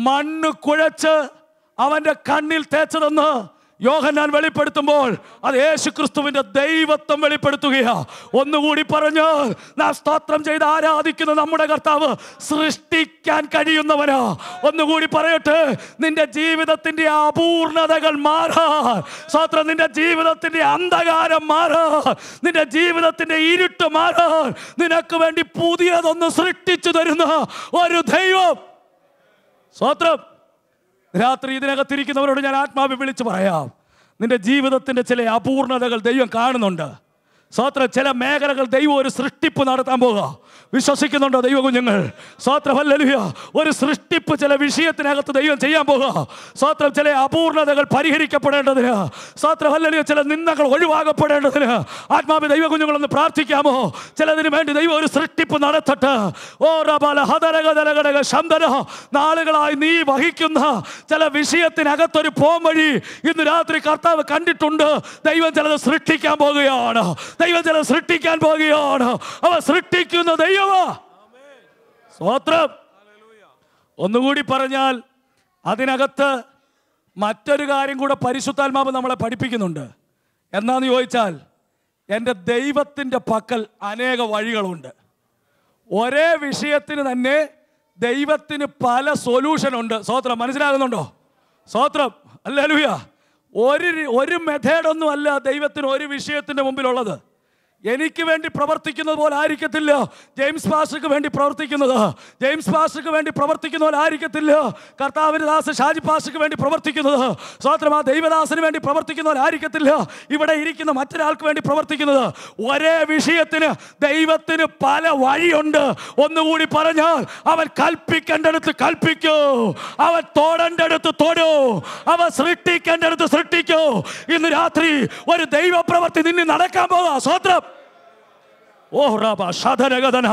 മണ്ണ് കുഴച്ച് അവന്റെ കണ്ണിൽ തേച്ചതെന്ന് യോഹന്നാൻ വെളിപ്പെടുത്തുമ്പോൾ അത് യേശു ക്രിസ്തുവിൻ്റെ ദൈവത്വം വെളിപ്പെടുത്തുകയാ ഒന്നുകൂടി പറഞ്ഞ് നാ സ്തോത്രം ചെയ്ത് ആരാധിക്കുന്ന നമ്മുടെ കർത്താവ് സൃഷ്ടിക്കാൻ കഴിയുന്നവനാ ഒന്നുകൂടി പറയട്ടെ നിന്റെ ജീവിതത്തിൻ്റെ അപൂർണതകൾ മാറാ സ്തോത്രം നിന്റെ ജീവിതത്തിൻ്റെ അന്ധകാരം മാറാ നിന്റെ ജീവിതത്തിൻ്റെ ഇരുട്ട് മാറാ നിനക്ക് വേണ്ടി പുതിയതൊന്ന് സൃഷ്ടിച്ചു തരുന്ന ഒരു ദൈവം സ്തോത്രം രാത്രി ഇതിനകത്തിരിക്കുന്നവരോട് ഞാൻ ആത്മാവി വിളിച്ച് പറയാം നിന്റെ ജീവിതത്തിൻ്റെ ചില അപൂർണതകൾ ദൈവം കാണുന്നുണ്ട് സ്വാത്ര ചില മേഖലകൾ ദൈവം ഒരു സൃഷ്ടിപ്പ് നടത്താൻ പോകുക വിശ്വസിക്കുന്നുണ്ടോ ദൈവകുഞ്ഞുങ്ങൾ സ്വാത്രമല്ലലുഹ്യ ഒരു സൃഷ്ടിപ്പ് ചില വിഷയത്തിനകത്ത് ദൈവം ചെയ്യാൻ പോകുക സ്വാത്രം ചില അപൂർണതകൾ പരിഹരിക്കപ്പെടേണ്ടതിന് സ്വാത്രമല്ലലുഹ്യ ചില നിന്ദകൾ ഒഴിവാകപ്പെടേണ്ടതിന് ആത്മാവ് ദൈവകുഞ്ഞുങ്ങളൊന്ന് പ്രാർത്ഥിക്കാമോ ചിലതിന് വേണ്ടി ദൈവം ഒരു സൃഷ്ടിപ്പ് നടത്തട്ടെ ഓ റബാല ഹതരകതലകടക ശന്തന നാളുകളായി നീ വഹിക്കുന്ന ചില വിഷയത്തിനകത്തൊരു പോം വഴി ഇന്ന് രാത്രി കർത്താവ് കണ്ടിട്ടുണ്ട് ദൈവം ചിലത് സൃഷ്ടിക്കാൻ പോകുകയാണ് ദൈവം ചിലത് സൃഷ്ടിക്കാൻ പോകുകയാണ് അവ സൃഷ്ടിക്കുന്ന ദൈവം ഹലലൂയവാ സ്വോത്രം ഒന്നുകൂടി പറഞ്ഞാൽ അതിനകത്ത് മറ്റൊരു കാര്യം കൂടെ പരിശുദ്ധാത്മാവ് നമ്മളെ പഠിപ്പിക്കുന്നുണ്ട് എന്നാന്ന് ചോദിച്ചാൽ എൻ്റെ ദൈവത്തിൻ്റെ പക്കൽ അനേക വഴികളുണ്ട് ഒരേ വിഷയത്തിന് തന്നെ ദൈവത്തിന് പല സൊല്യൂഷൻ ഉണ്ട് സ്വോത്രം മനസ്സിലാകുന്നുണ്ടോ സ്വോത്രം അല്ലേ ലൂയ ഒരു ഒരു മെഥേഡൊന്നും അല്ല ദൈവത്തിന് ഒരു വിഷയത്തിൻ്റെ മുമ്പിലുള്ളത് എനിക്ക് വേണ്ടി പ്രവർത്തിക്കുന്നത് പോലെ ആയിരിക്കത്തില്ല ജെയിംസ് പാസ്റ്റർക്ക് വേണ്ടി പ്രവർത്തിക്കുന്നത് ജെയിംസ് പാസ്റ്റർക്ക് വേണ്ടി പ്രവർത്തിക്കുന്ന പോലെ ആയിരിക്കത്തില്ല കർത്താവിൻ്റെ ദാസ് ഷാജി പാസ്റ്റർക്ക് വേണ്ടി പ്രവർത്തിക്കുന്നത് സ്വാത്രം ആ ദൈവദാസന് വേണ്ടി പ്രവർത്തിക്കുന്ന പോലെ ആയിരിക്കത്തില്ല ഇവിടെ ഇരിക്കുന്ന മറ്റൊരാൾക്ക് വേണ്ടി പ്രവർത്തിക്കുന്നത് ഒരേ വിഷയത്തിന് ദൈവത്തിന് പല വഴിയുണ്ട് ഒന്നുകൂടി പറഞ്ഞാൽ അവൻ കൽപ്പിക്കേണ്ടടുത്ത് കൽപ്പിക്കൂ അവൻ തോടേണ്ട അടുത്ത് തോടൂ അവൻ സൃഷ്ടിക്കേണ്ടടുത്ത് സൃഷ്ടിക്കൂ ഇന്ന് രാത്രി ഒരു ദൈവപ്രവർത്തി നിന്നെ നടക്കാൻ പോകാം സ്വാത്രം ഓ റാബ സാധനഗതന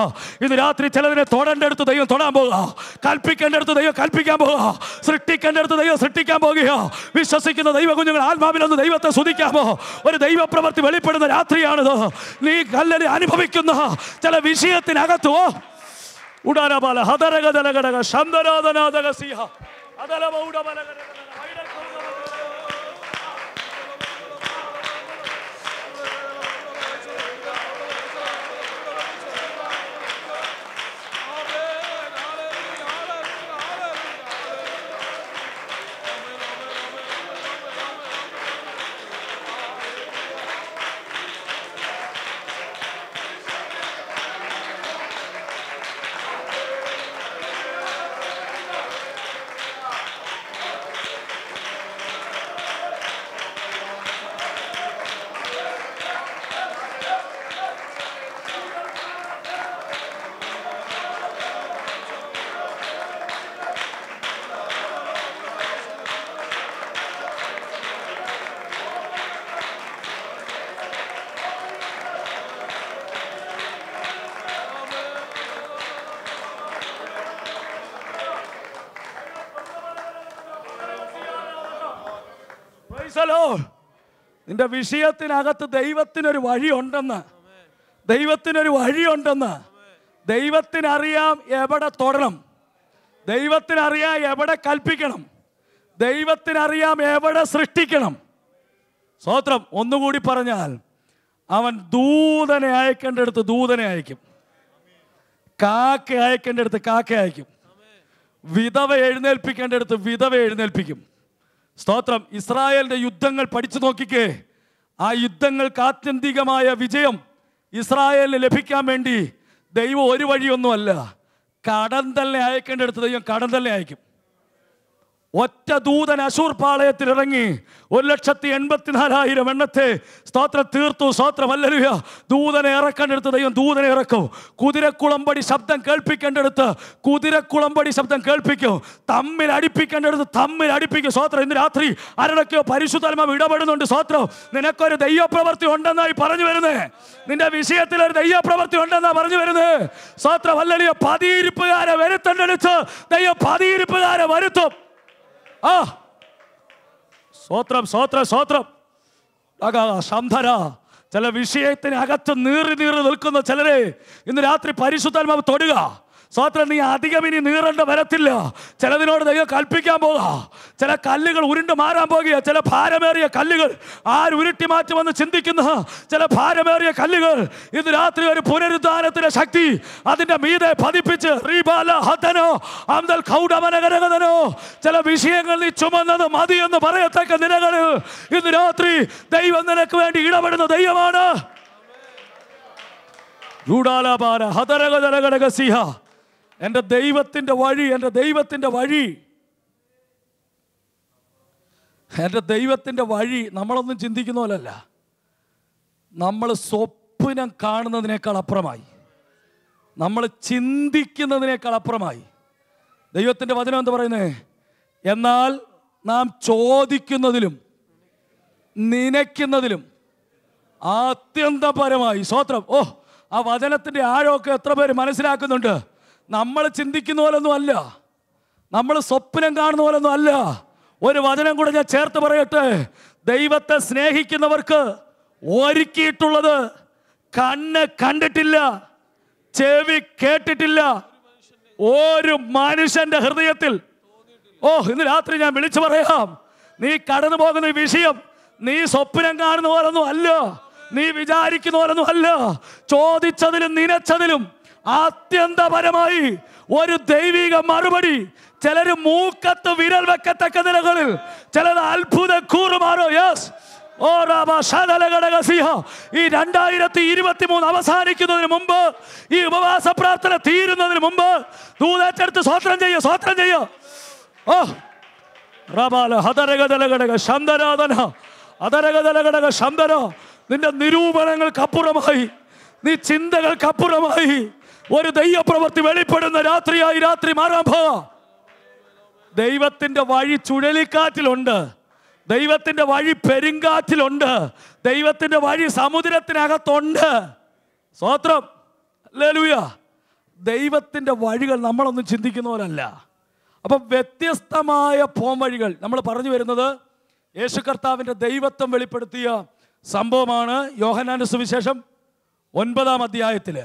ഇന്ന് രാത്രി ചിലതിനെ തൊടേണ്ട അടുത്ത് ദൈവം തൊടാൻ പോകുക കൽപ്പിക്കേണ്ട അടുത്ത് ദൈവം കൽപ്പിക്കാൻ പോകുക സൃഷ്ടിക്കേണ്ട അടുത്ത് ദൈവം സൃഷ്ടിക്കാൻ പോകുകയോ വിശ്വസിക്കുന്ന ദൈവ കുഞ്ഞുങ്ങൾ ആത്മാവിനൊന്ന് ദൈവത്തെ സ്തുതിക്കാമോ ഒരു ദൈവപ്രവർത്തി വെളിപ്പെടുന്ന രാത്രിയാണിത് നീ കല്ലടി അനുഭവിക്കുന്ന ചില വിഷയത്തിനകത്തോ ഉടാനപാല ഹതരഗതലഘടക ശന്തരാധനാഥക സിഹ അതലമൗഡബലഘടക നിന്റെ വിഷയത്തിനകത്ത് ദൈവത്തിനൊരു വഴിയുണ്ടെന്ന് ദൈവത്തിനൊരു വഴിയുണ്ടെന്ന് ദൈവത്തിനറിയാം എവിടെ തൊടണം ദൈവത്തിനറിയാം എവിടെ കൽപ്പിക്കണം ദൈവത്തിനറിയാം എവിടെ സൃഷ്ടിക്കണം സ്വോത്രം ഒന്നുകൂടി പറഞ്ഞാൽ അവൻ ദൂതനെ അയക്കേണ്ടടുത്ത് ദൂതനെ അയക്കും കാക്ക അയക്കേണ്ടടുത്ത് കാക്ക അയക്കും വിധവ എഴുന്നേൽപ്പിക്കേണ്ടടുത്ത് വിധവ എഴുന്നേൽപ്പിക്കും സ്തോത്രം ഇസ്രായേലിന്റെ യുദ്ധങ്ങൾ പഠിച്ചു നോക്കിക്കേ ആ യുദ്ധങ്ങൾക്ക് ആത്യന്തികമായ വിജയം ഇസ്രായേലിന് ലഭിക്കാൻ വേണ്ടി ദൈവം ഒരു വഴിയൊന്നുമല്ല കടം തന്നെ അയക്കേണ്ടടുത്ത് ദൈവം കടം തന്നെ അയക്കും ഒറ്റ ദൂതൻ അശൂർ പാളയത്തിൽ ഇറങ്ങി ഒരു ലക്ഷത്തി എൺപത്തിനാലായിരം എണ്ണത്തെ സ്തോത്രം തീർത്തു സ്തോത്രമല്ലരുക ദൂതനെ ഇറക്കേണ്ടടുത്ത് ദൈവം ദൂതനെ ഇറക്കും കുതിരക്കുളമ്പടി ശബ്ദം കേൾപ്പിക്കേണ്ടടുത്ത് കുതിരക്കുളമ്പടി ശബ്ദം കേൾപ്പിക്കും തമ്മിൽ അടിപ്പിക്കേണ്ടടുത്ത് തമ്മിൽ അടിപ്പിക്കും സ്തോത്രം ഇന്ന് രാത്രി ആരുടെയൊക്കെയോ പരിശുദ്ധമ ഇടപെടുന്നുണ്ട് സ്തോത്രം നിനക്കൊരു ദൈവപ്രവൃത്തി ഉണ്ടെന്നായി പറഞ്ഞു വരുന്നേ നിന്റെ വിഷയത്തിൽ ഒരു ദൈവപ്രവൃത്തി ഉണ്ടെന്നാ പറഞ്ഞു വരുന്നേ സ്തോത്രം വല്ലലിയോ പതിയിരിപ്പുകാരെ വരുത്തേണ്ടടുത്ത് ദൈവം പതിയിരിപ്പുകാരെ വരുത്തും ആ സ്വോത്രം സ്വോത്രം സ്വോത്രം അകാ ചില വിഷയത്തിനകത്ത് നീറി നീറി നിൽക്കുന്ന ചിലരെ ഇന്ന് രാത്രി പരിശുദ്ധാൽ തൊടുക സ്വാത്ര നീ അധികം ഇനി നീറേണ്ട വരത്തില്ല ചിലതിനോട് ദൈവം കൽപ്പിക്കാൻ പോകാ ചില കല്ലുകൾ ഉരുണ്ട് മാറാൻ പോകുക ചില ഭാരമേറിയ കല്ലുകൾ ആരുരുട്ടി മാറ്റുമെന്ന് ചിന്തിക്കുന്ന ചില ഭാരമേറിയ കല്ലുകൾ ഇത് രാത്രി ഒരു പുനരുദ്ധാനത്തിന്റെ ശക്തി അതിന്റെ മീതെ പതിപ്പിച്ച് റീബാല ഹതനോ ചില വിഷയങ്ങൾ നീ ചുമന്നത് മതി എന്ന് പറയത്തക്ക നിലകളിൽ ഇന്ന് രാത്രി ദൈവം നിനക്ക് വേണ്ടി ഇടപെടുന്ന ദൈവമാണ് ൂടാലാപാര ഹതരകതരകടക സിഹ എൻ്റെ ദൈവത്തിൻ്റെ വഴി എൻ്റെ ദൈവത്തിൻ്റെ വഴി എൻ്റെ ദൈവത്തിൻ്റെ വഴി നമ്മളൊന്നും ചിന്തിക്കുന്ന പോലല്ല നമ്മൾ സ്വപ്നം കാണുന്നതിനേക്കാൾ അപ്പുറമായി നമ്മൾ ചിന്തിക്കുന്നതിനേക്കാൾ അപ്പുറമായി ദൈവത്തിൻ്റെ വചനം എന്താ പറയുന്നത് എന്നാൽ നാം ചോദിക്കുന്നതിലും നനയ്ക്കുന്നതിലും ആത്യന്തപരമായി സ്വോത്രം ഓ ആ വചനത്തിൻ്റെ ആഴമൊക്കെ എത്ര പേര് മനസ്സിലാക്കുന്നുണ്ട് നമ്മൾ ചിന്തിക്കുന്ന പോലൊന്നും അല്ല നമ്മൾ സ്വപ്നം കാണുന്ന പോലൊന്നും അല്ല ഒരു വചനം കൂടെ ഞാൻ ചേർത്ത് പറയട്ടെ ദൈവത്തെ സ്നേഹിക്കുന്നവർക്ക് ഒരുക്കിയിട്ടുള്ളത് കണ്ണ് കണ്ടിട്ടില്ല ചെവി കേട്ടിട്ടില്ല ഒരു മനുഷ്യന്റെ ഹൃദയത്തിൽ ഓ ഇന്ന് രാത്രി ഞാൻ വിളിച്ചു പറയാം നീ കടന്നു പോകുന്ന വിഷയം നീ സ്വപ്നം കാണുന്ന പോലൊന്നും അല്ല നീ വിചാരിക്കുന്ന പോലൊന്നും അല്ല ചോദിച്ചതിലും നിനച്ചതിലും ആത്യന്തപരമായി ഒരു ദൈവിക മറുപടി ചിലർ മൂക്കത്ത് വിരൽ വെക്കത്തക്ക നിലകളിൽ ചിലർ അത്ഭുത കൂറുമാറോ യെസ് ഓ ഈ രണ്ടായിരത്തി ഇരുപത്തി മൂന്ന് അവസാനിക്കുന്നതിന് മുമ്പ് ഈ ഉപവാസ പ്രാർത്ഥന തീരുന്നതിന് മുമ്പ് ദൂതേറ്റെടുത്ത് സ്വാത്രം ചെയ്യോ സ്വാത്രം ചെയ്യോ ഓ റബാല ഹതരകതലഘടക ശന്തരാധന അതരകതലഘടക ശന്തരോ നിന്റെ നിരൂപണങ്ങൾക്കപ്പുറമായി നീ ചിന്തകൾക്കപ്പുറമായി ഒരു ദൈവപ്രവൃത്തി വെളിപ്പെടുന്ന രാത്രിയായി രാത്രി മാറാം ദൈവത്തിന്റെ വഴി ചുഴലിക്കാറ്റിലുണ്ട് ദൈവത്തിന്റെ വഴി പെരുങ്കാറ്റിലുണ്ട് ദൈവത്തിന്റെ വഴി സമുദ്രത്തിനകത്തുണ്ട് സ്വാത്രം ലേലൂയ ദൈവത്തിന്റെ വഴികൾ നമ്മളൊന്നും ചിന്തിക്കുന്ന പോലല്ല അപ്പം വ്യത്യസ്തമായ പോംവഴികൾ നമ്മൾ പറഞ്ഞു വരുന്നത് യേശു കർത്താവിന്റെ ദൈവത്വം വെളിപ്പെടുത്തിയ സംഭവമാണ് യോഹനാന്റെ സുവിശേഷം ഒൻപതാം അധ്യായത്തിൽ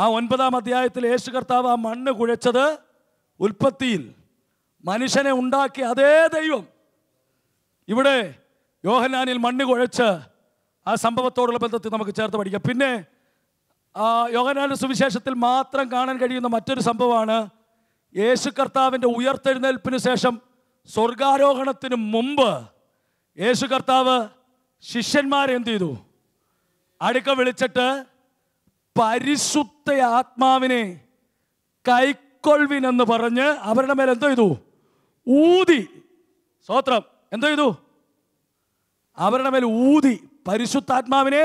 ആ ഒൻപതാം അധ്യായത്തിൽ യേശു കർത്താവ് ആ മണ്ണ് കുഴച്ചത് ഉൽപ്പത്തിയിൽ മനുഷ്യനെ ഉണ്ടാക്കിയ അതേ ദൈവം ഇവിടെ യോഹനാനിൽ മണ്ണ് കുഴച്ച് ആ സംഭവത്തോടുള്ള ബന്ധത്തിൽ നമുക്ക് ചേർത്ത് പഠിക്കാം പിന്നെ ആ യോഹനാന്റെ സുവിശേഷത്തിൽ മാത്രം കാണാൻ കഴിയുന്ന മറ്റൊരു സംഭവമാണ് യേശു കർത്താവിൻ്റെ ഉയർത്തെഴുന്നേൽപ്പിന് ശേഷം സ്വർഗാരോഹണത്തിന് മുമ്പ് യേശു കർത്താവ് ശിഷ്യന്മാരെ എന്ത് ചെയ്തു അടുക്ക വിളിച്ചിട്ട് പരിശുദ്ധ ആത്മാവിനെ കൈക്കൊൾവിൻ എന്ന് പറഞ്ഞ് അവരുടെ മേലെ എന്തോ ചെയ്തു ഊതി സ്വോത്രം എന്തോ ചെയ്തു അവരുടെ മേൽ ഊതി പരിശുദ്ധാത്മാവിനെ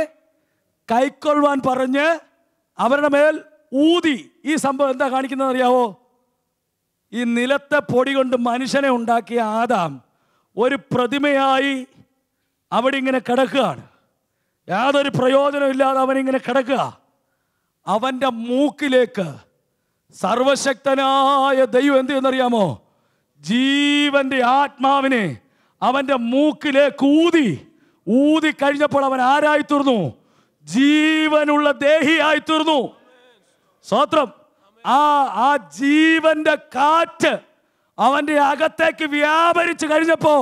കൈക്കൊള്ളുവാൻ പറഞ്ഞ് അവരുടെ മേൽ ഊതി ഈ സംഭവം എന്താ കാണിക്കുന്നത് അറിയാവോ ഈ നിലത്തെ പൊടി കൊണ്ട് മനുഷ്യനെ ഉണ്ടാക്കിയ ആദാം ഒരു പ്രതിമയായി അവിടെ ഇങ്ങനെ കിടക്കുകയാണ് യാതൊരു പ്രയോജനമില്ലാതെ അവനിങ്ങനെ കിടക്കുക അവൻ്റെ മൂക്കിലേക്ക് സർവശക്തനായ ദൈവം എന്ത് ചെയ്യുന്നറിയാമോ ജീവന്റെ ആത്മാവിനെ അവൻ്റെ മൂക്കിലേക്ക് ഊതി ഊതി കഴിഞ്ഞപ്പോൾ അവൻ ആരായി തീർന്നു ജീവനുള്ള ദേഹിയായി തീർന്നു സ്വത്രം ആ ആ ജീവന്റെ കാറ്റ് അവന്റെ അകത്തേക്ക് വ്യാപരിച്ചു കഴിഞ്ഞപ്പോ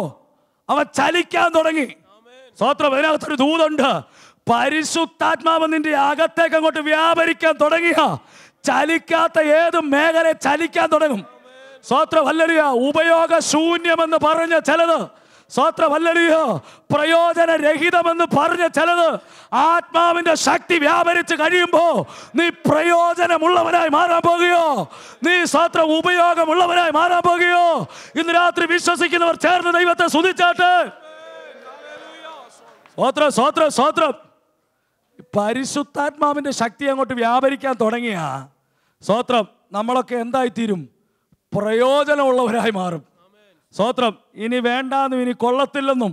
അവൻ ചലിക്കാൻ തുടങ്ങി സ്വത്രം അതിനകത്തൊരു ദൂതുണ്ട് പരിശുദ്ധാത്മാവ് നിന്റെ അകത്തേക്ക് അങ്ങോട്ട് വ്യാപരിക്കാൻ തുടങ്ങിയ ചലിക്കാത്ത ഏത് മേഖല ചലിക്കാൻ തുടങ്ങും ഉപയോഗ ശൂന്യമെന്ന് പറഞ്ഞ ചിലത് വല്ലരിയ പ്രയോജനരഹിതമെന്ന് പറഞ്ഞ ചിലത് ആത്മാവിന്റെ ശക്തി വ്യാപരിച്ച് കഴിയുമ്പോൾ നീ പ്രയോജനമുള്ളവനായി മാറാൻ പോകുകയോ നീ സ്വാത്ര ഉപയോഗമുള്ളവനായി മാറാൻ പോകുകയോ ഇന്ന് രാത്രി വിശ്വസിക്കുന്നവർ ചേർന്ന് ദൈവത്തെ സ്തുതിച്ചാട്ട് സ്വോത്രം സ്വോത്രം സ്വോത്രം പരിശുദ്ധാത്മാവിൻ്റെ ശക്തി അങ്ങോട്ട് വ്യാപരിക്കാൻ തുടങ്ങിയ സ്വോത്രം നമ്മളൊക്കെ എന്തായിത്തീരും പ്രയോജനമുള്ളവരായി മാറും സ്വോത്രം ഇനി വേണ്ടാന്നും ഇനി കൊള്ളത്തില്ലെന്നും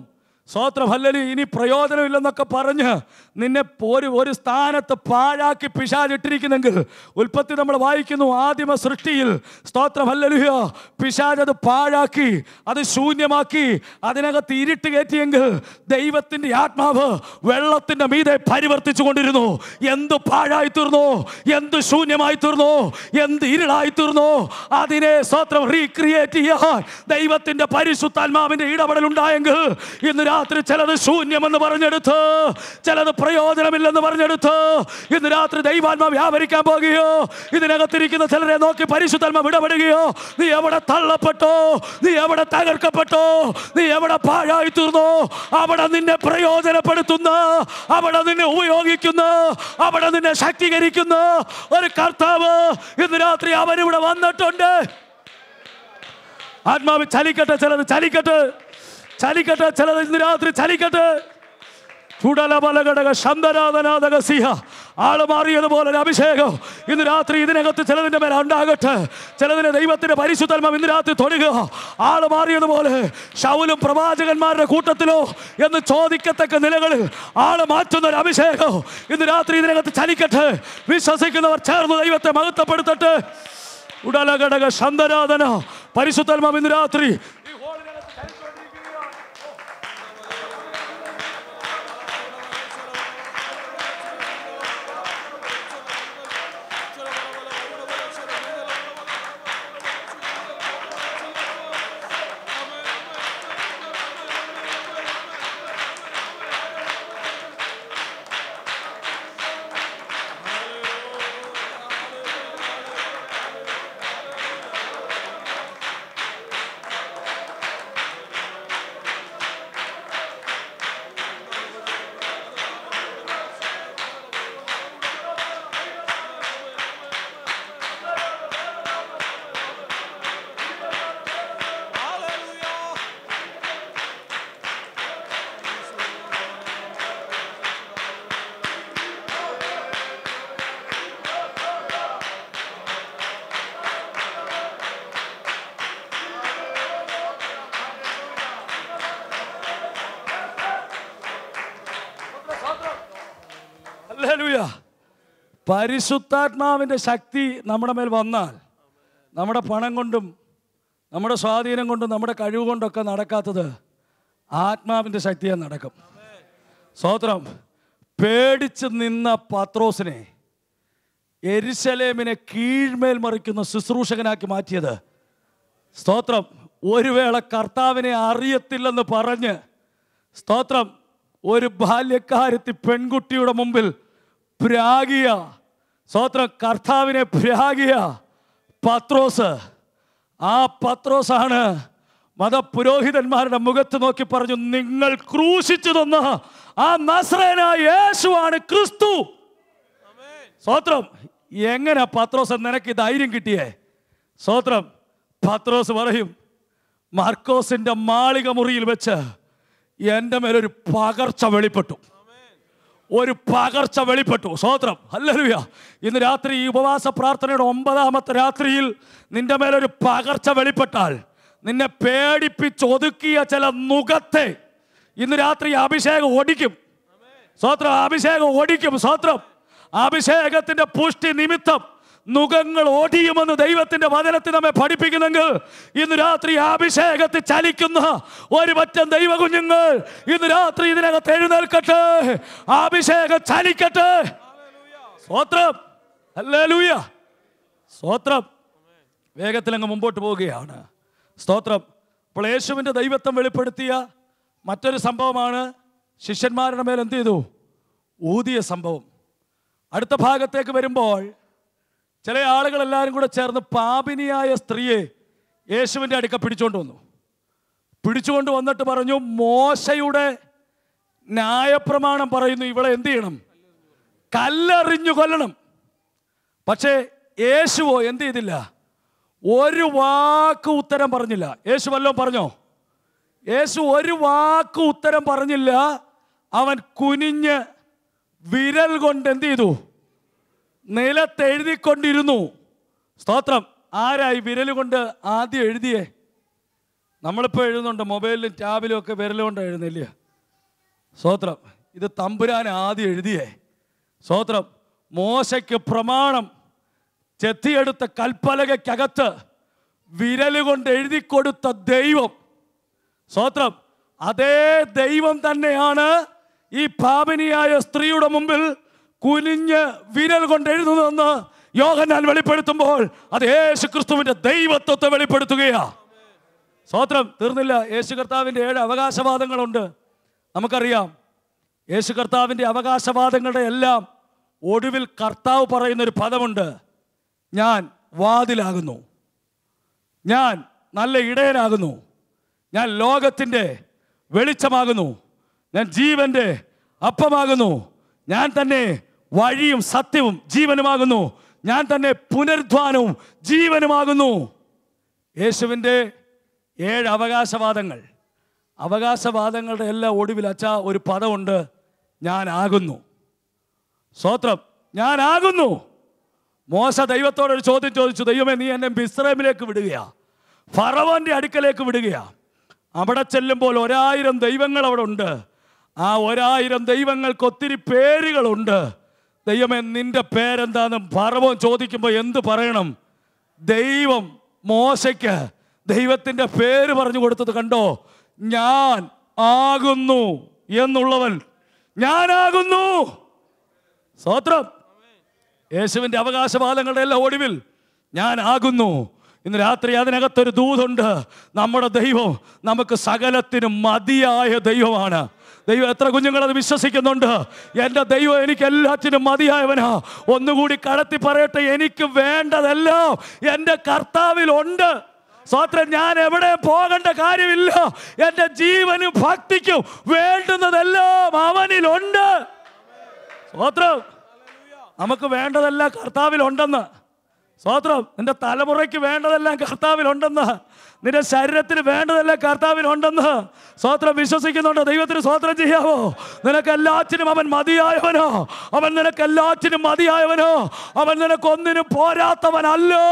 സ്വോത്രം ഇനി പ്രയോജനമില്ലെന്നൊക്കെ പറഞ്ഞ് നിന്നെ ഒരു ഒരു സ്ഥാനത്ത് പാഴാക്കി പിശാചിട്ടിരിക്കുന്നെങ്കിൽ ഉൽപ്പത്തി നമ്മൾ വായിക്കുന്നു ആദിമ സൃഷ്ടിയിൽ സ്തോത്രം പിശാചത് അത് പാഴാക്കി അത് ശൂന്യമാക്കി അതിനകത്ത് ഇരുട്ട് കയറ്റിയെങ്കിൽ ദൈവത്തിൻ്റെ ആത്മാവ് വെള്ളത്തിൻ്റെ മീതെ പരിവർത്തിച്ചു കൊണ്ടിരുന്നു എന്ത് പാഴായി തീർന്നു എന്ത് ശൂന്യമായി തീർന്നു എന്ത് ഇരുളായി തീർന്നു അതിനെ സ്തോത്രം റീക്രിയേറ്റ് ചെയ്യാൻ ദൈവത്തിൻ്റെ പരിശുദ്ധാത്മാവിൻ്റെ ഇടപെടലുണ്ടായെങ്കിൽ ഇന്ന് രാത്രി ചിലത് ശൂന്യമെന്ന് പറഞ്ഞെടുത്ത് ചിലത് പ്രയോജനമില്ലെന്ന് പറഞ്ഞെടുത്ത് ഇന്ന് രാത്രി ദൈവാത്മ വ്യാപരിക്കാൻ പോകുകയോ ഇതിനകത്തിരിക്കുന്ന ചിലരെ നോക്കി പരിശുദ്ധന്മ വിടപെടുകയോ നീ എവിടെ തള്ളപ്പെട്ടോ നീ എവിടെ തകർക്കപ്പെട്ടോ നീ എവിടെ പാഴായി തീർന്നോ അവിടെ നിന്നെ പ്രയോജനപ്പെടുത്തുന്ന അവിടെ നിന്നെ ഉപയോഗിക്കുന്ന അവിടെ നിന്നെ ശക്തീകരിക്കുന്ന ഒരു കർത്താവ് ഇന്ന് രാത്രി അവരിവിടെ വന്നിട്ടുണ്ട് ആത്മാവ് ചലിക്കട്ടെ ചിലത് ചലിക്കട്ടെ ചലിക്കട്ടെ ചിലത് ഇന്ന് രാത്രി ചലിക്കട്ടെ ചുടലബലഘടക ശന്തനാഥനാഥക സിഹ ആള് മാറിയതുപോലെ ഒരു അഭിഷേകം ഇന്ന് രാത്രി ഇതിനകത്ത് ചിലതിൻ്റെ മേലെ ഉണ്ടാകട്ടെ ചിലതിന് ദൈവത്തിൻ്റെ പരിശുദ്ധമം ഇന്ന് രാത്രി തൊടുക ആള് മാറിയതുപോലെ ശൗലും പ്രവാചകന്മാരുടെ കൂട്ടത്തിലോ എന്ന് ചോദിക്കത്തക്ക നിലകളിൽ ആള് മാറ്റുന്ന ഒരു അഭിഷേകം ഇന്ന് രാത്രി ഇതിനകത്ത് ചലിക്കട്ടെ വിശ്വസിക്കുന്നവർ ചേർന്ന് ദൈവത്തെ മഹത്വപ്പെടുത്തട്ടെ ഉടലഘടക ശന്തനാഥന പരിശുദ്ധമം ഇന്ന് രാത്രി പരിശുദ്ധാത്മാവിൻ്റെ ശക്തി നമ്മുടെ മേൽ വന്നാൽ നമ്മുടെ പണം കൊണ്ടും നമ്മുടെ സ്വാധീനം കൊണ്ടും നമ്മുടെ കഴിവ് കൊണ്ടൊക്കെ നടക്കാത്തത് ആത്മാവിൻ്റെ ശക്തിയാൽ നടക്കും സ്വോത്രം പേടിച്ച് നിന്ന പാത്രോസിനെ എരിശലേമിനെ കീഴ്മേൽ മറിക്കുന്ന ശുശ്രൂഷകനാക്കി മാറ്റിയത് സ്തോത്രം ഒരു വേള കർത്താവിനെ അറിയത്തില്ലെന്ന് പറഞ്ഞ് സ്തോത്രം ഒരു ബാല്യക്കാരത്തി പെൺകുട്ടിയുടെ മുമ്പിൽ പ്രാഗിയ സ്വത്ര കർത്താവിനെ പ്രാഗിയ പത്രോസ് ആ പത്രോസാണ് മതപുരോഹിതന്മാരുടെ മുഖത്ത് നോക്കി പറഞ്ഞു നിങ്ങൾ ക്രൂശിച്ചു തന്ന ആ നസ്രനായ യേശുവാണ് ക്രിസ്തു സ്വത്രം എങ്ങനെ പത്രോസ് നിനക്ക് ധൈര്യം കിട്ടിയേ സ്വത്രം പത്രോസ് പറയും മാർക്കോസിൻ്റെ മാളിക മുറിയിൽ വെച്ച് എൻ്റെ മേലൊരു പകർച്ച വെളിപ്പെട്ടു ഒരു പകർച്ച വെളിപ്പെട്ടു സ്വോത്രം അല്ലരുവ്യ ഇന്ന് രാത്രി ഈ ഉപവാസ പ്രാർത്ഥനയുടെ ഒമ്പതാമത്തെ രാത്രിയിൽ നിന്റെ മേലൊരു പകർച്ച വെളിപ്പെട്ടാൽ നിന്നെ പേടിപ്പിച്ചൊതുക്കിയ ചില മുഖത്തെ ഇന്ന് രാത്രി അഭിഷേകം ഓടിക്കും സ്വോത്രം അഭിഷേകം ഓടിക്കും സ്വോത്രം അഭിഷേകത്തിന്റെ പുഷ്ടി നിമിത്തം നുഖങ്ങൾ ഓടിയുമെന്ന് ദൈവത്തിന്റെ വചനത്തിൽ നമ്മെ പഠിപ്പിക്കുന്നെങ്കിൽ ഇന്ന് രാത്രി അഭിഷേകത്തിൽ ചലിക്കുന്ന ഒരു പറ്റം ദൈവ കുഞ്ഞുങ്ങൾ ഇന്ന് രാത്രി ഇതിനകത്ത് എഴുന്നേൽക്കട്ടെ അഭിഷേകം ചലിക്കട്ടെ സ്വോത്രം അല്ലേ ലൂയ സ്വോത്രം വേഗത്തിൽ അങ്ങ് മുമ്പോട്ട് പോവുകയാണ് സ്തോത്രം അപ്പോൾ യേശുവിൻ്റെ ദൈവത്വം വെളിപ്പെടുത്തിയ മറ്റൊരു സംഭവമാണ് ശിഷ്യന്മാരുടെ മേൽ എന്ത് ചെയ്തു ഊതിയ സംഭവം അടുത്ത ഭാഗത്തേക്ക് വരുമ്പോൾ ചില ആളുകൾ എല്ലാവരും കൂടെ ചേർന്ന് പാപിനിയായ സ്ത്രീയെ യേശുവിൻ്റെ അടുക്ക പിടിച്ചുകൊണ്ട് വന്നു പിടിച്ചുകൊണ്ട് വന്നിട്ട് പറഞ്ഞു മോശയുടെ ന്യായപ്രമാണം പറയുന്നു ഇവളെ എന്ത് ചെയ്യണം കല്ലെറിഞ്ഞു കൊല്ലണം പക്ഷേ യേശുവോ എന്ത് ചെയ്തില്ല ഒരു വാക്ക് ഉത്തരം പറഞ്ഞില്ല യേശു വല്ലോ പറഞ്ഞോ യേശു ഒരു വാക്ക് ഉത്തരം പറഞ്ഞില്ല അവൻ കുനിഞ്ഞ് വിരൽ കൊണ്ട് എന്ത് ചെയ്തു നിലത്തെഴുതിക്കൊണ്ടിരുന്നു സ്തോത്രം ആരായി വിരലുകൊണ്ട് ആദ്യം എഴുതിയേ നമ്മളിപ്പോൾ എഴുതുന്നുണ്ട് മൊബൈലിലും ടാബിലും ഒക്കെ വിരലുകൊണ്ട് കൊണ്ട് എഴുതുന്നില്ല സ്തോത്രം ഇത് തമ്പുരാൻ ആദ്യം എഴുതിയേ സ്തോത്രം മോശയ്ക്ക് പ്രമാണം ചെത്തിയെടുത്ത കൽപ്പലകയ്ക്കകത്ത് വിരലുകൊണ്ട് എഴുതി കൊടുത്ത ദൈവം സ്തോത്രം അതേ ദൈവം തന്നെയാണ് ഈ പാപനിയായ സ്ത്രീയുടെ മുമ്പിൽ കുനിഞ്ഞ് വിരൽ കൊണ്ട് എഴുതുന്നതെന്ന് യോഹന്നാൻ വെളിപ്പെടുത്തുമ്പോൾ അത് യേശു ക്രിസ്തുവിന്റെ ദൈവത്വത്തെ വെളിപ്പെടുത്തുകയാ സ്വാത്രം തീർന്നില്ല യേശു കർത്താവിന്റെ ഏഴ് അവകാശവാദങ്ങളുണ്ട് നമുക്കറിയാം യേശു കർത്താവിന്റെ അവകാശവാദങ്ങളുടെ എല്ലാം ഒടുവിൽ കർത്താവ് പറയുന്നൊരു പദമുണ്ട് ഞാൻ വാതിലാകുന്നു ഞാൻ നല്ല ഇടയനാകുന്നു ഞാൻ ലോകത്തിൻ്റെ വെളിച്ചമാകുന്നു ഞാൻ ജീവൻ്റെ അപ്പമാകുന്നു ഞാൻ തന്നെ വഴിയും സത്യവും ജീവനുമാകുന്നു ഞാൻ തന്നെ പുനരുദ്ധാനവും ജീവനുമാകുന്നു യേശുവിൻ്റെ ഏഴ് അവകാശവാദങ്ങൾ അവകാശവാദങ്ങളുടെ എല്ലാം ഒടുവിൽ അച്ഛാ ഒരു പദമുണ്ട് ഞാനാകുന്നു സ്വോത്രം ഞാനാകുന്നു മോശ ദൈവത്തോടൊരു ചോദ്യം ചോദിച്ചു ദൈവമേ നീ എന്നെ മിസ്രൈമിലേക്ക് വിടുകയാ ഫറവൻ്റെ അടുക്കലേക്ക് വിടുകയാ അവിടെ ചെല്ലുമ്പോൾ ഒരായിരം ദൈവങ്ങൾ അവിടെ ഉണ്ട് ആ ഒരായിരം ദൈവങ്ങൾക്ക് ഒത്തിരി പേരുകളുണ്ട് ദൈവമേ നിന്റെ പേരെന്താന്ന് പർവം ചോദിക്കുമ്പോൾ എന്ത് പറയണം ദൈവം മോശയ്ക്ക് ദൈവത്തിൻ്റെ പേര് പറഞ്ഞു കൊടുത്തത് കണ്ടോ ഞാൻ ആകുന്നു എന്നുള്ളവൻ ഞാനാകുന്നു സ്വത്രം യേശുവിൻ്റെ അവകാശപാലങ്ങളുടെ എല്ലാ ഒടുവിൽ ഞാൻ ആകുന്നു ഇന്ന് രാത്രി അതിനകത്തൊരു ദൂതുണ്ട് നമ്മുടെ ദൈവം നമുക്ക് സകലത്തിനും മതിയായ ദൈവമാണ് ദൈവം എത്ര കുഞ്ഞുങ്ങളത് വിശ്വസിക്കുന്നുണ്ട് എൻ്റെ ദൈവം എനിക്ക് എല്ലാറ്റിനും മതിയായവനാ ഒന്നുകൂടി കടത്തി പറയട്ടെ എനിക്ക് വേണ്ടതെല്ലാം എൻ്റെ കർത്താവിലുണ്ട് സ്വാത്രം ഞാൻ എവിടെ പോകേണ്ട കാര്യമില്ല എൻ്റെ ജീവനും ഭക്തിക്കും വേണ്ടുന്നതെല്ലാം അവനിലുണ്ട് സ്വാത്രം നമുക്ക് വേണ്ടതെല്ലാം കർത്താവിലുണ്ടെന്ന് സ്വാത്രം നിന്റെ തലമുറയ്ക്ക് വേണ്ടതെല്ലാം കർത്താവിലുണ്ടെന്ന് നിന്റെ ശരീരത്തിന് വേണ്ടതെല്ലാം ഉണ്ടെന്ന് സ്വാത്രം വിശ്വസിക്കുന്നുണ്ട് ദൈവത്തിന് സ്വാത്രം ചെയ്യാവോ നിനക്കെല്ലാറ്റിനും അവൻ മതിയായവനോ അവൻ നിനക്കെല്ലാറ്റിനും മതിയായവനോ അവൻ നിനക്കൊന്നിനും പോരാത്തവനല്ലോ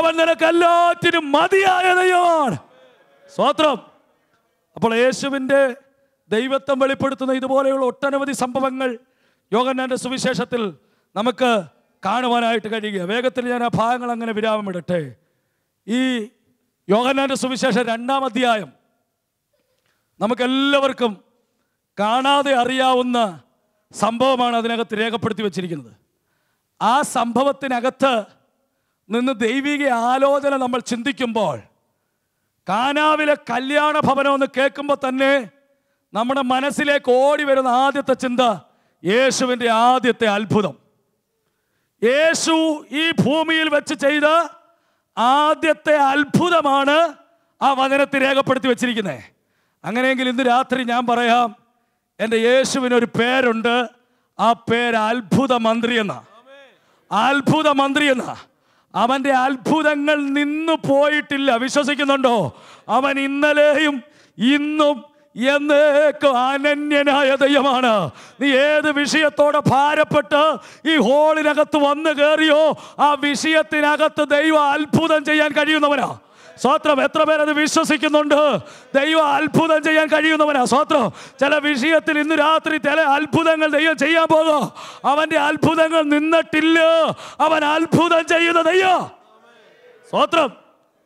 അവൻ എല്ലാറ്റിനും മതിയായതയോ സ്വാത്രം അപ്പോൾ യേശുവിൻ്റെ ദൈവത്വം വെളിപ്പെടുത്തുന്ന ഇതുപോലെയുള്ള ഒട്ടനവധി സംഭവങ്ങൾ യോഗനാന്റെ സുവിശേഷത്തിൽ നമുക്ക് കാണുവാനായിട്ട് കഴിയുക വേഗത്തിൽ ഞാൻ ആ ഭാഗങ്ങൾ അങ്ങനെ വിരാമമിടട്ടെ ഈ യോഹന്നാൻ്റെ സുവിശേഷം രണ്ടാം അധ്യായം നമുക്കെല്ലാവർക്കും കാണാതെ അറിയാവുന്ന സംഭവമാണ് അതിനകത്ത് രേഖപ്പെടുത്തി വച്ചിരിക്കുന്നത് ആ സംഭവത്തിനകത്ത് നിന്ന് ദൈവിക ആലോചന നമ്മൾ ചിന്തിക്കുമ്പോൾ കാനാവിലെ കല്യാണ ഭവനമെന്ന് കേൾക്കുമ്പോൾ തന്നെ നമ്മുടെ മനസ്സിലേക്ക് ഓടി വരുന്ന ആദ്യത്തെ ചിന്ത യേശുവിൻ്റെ ആദ്യത്തെ അത്ഭുതം യേശു ഈ ഭൂമിയിൽ വെച്ച് ചെയ്ത ആദ്യത്തെ അത്ഭുതമാണ് ആ വചനത്തെ രേഖപ്പെടുത്തി വെച്ചിരിക്കുന്നത് അങ്ങനെയെങ്കിൽ ഇന്ന് രാത്രി ഞാൻ പറയാം എൻ്റെ യേശുവിനൊരു പേരുണ്ട് ആ പേര് അത്ഭുത മന്ത്രി എന്നാ അത്ഭുത മന്ത്രി എന്നാ അവൻ്റെ അത്ഭുതങ്ങൾ നിന്നു പോയിട്ടില്ല വിശ്വസിക്കുന്നുണ്ടോ അവൻ ഇന്നലെയും ഇന്നും എന്നേക്കും അനന്യനായ ദൈവമാണ് നീ ഏത് വിഷയത്തോടെ ഭാരപ്പെട്ട് ഈ ഹോളിനകത്ത് വന്നു കയറിയോ ആ വിഷയത്തിനകത്ത് ദൈവം അത്ഭുതം ചെയ്യാൻ കഴിയുന്നവനാ സ്വാത്രം എത്ര പേരത് വിശ്വസിക്കുന്നുണ്ട് ദൈവം അത്ഭുതം ചെയ്യാൻ കഴിയുന്നവനാ സ്വാത്രം ചില വിഷയത്തിൽ ഇന്ന് രാത്രി ചില അത്ഭുതങ്ങൾ ദൈവം ചെയ്യാൻ പോകോ അവൻ്റെ അത്ഭുതങ്ങൾ നിന്നിട്ടില്ല അവൻ അത്ഭുതം ചെയ്യുന്ന ദൈവം സ്വാത്രം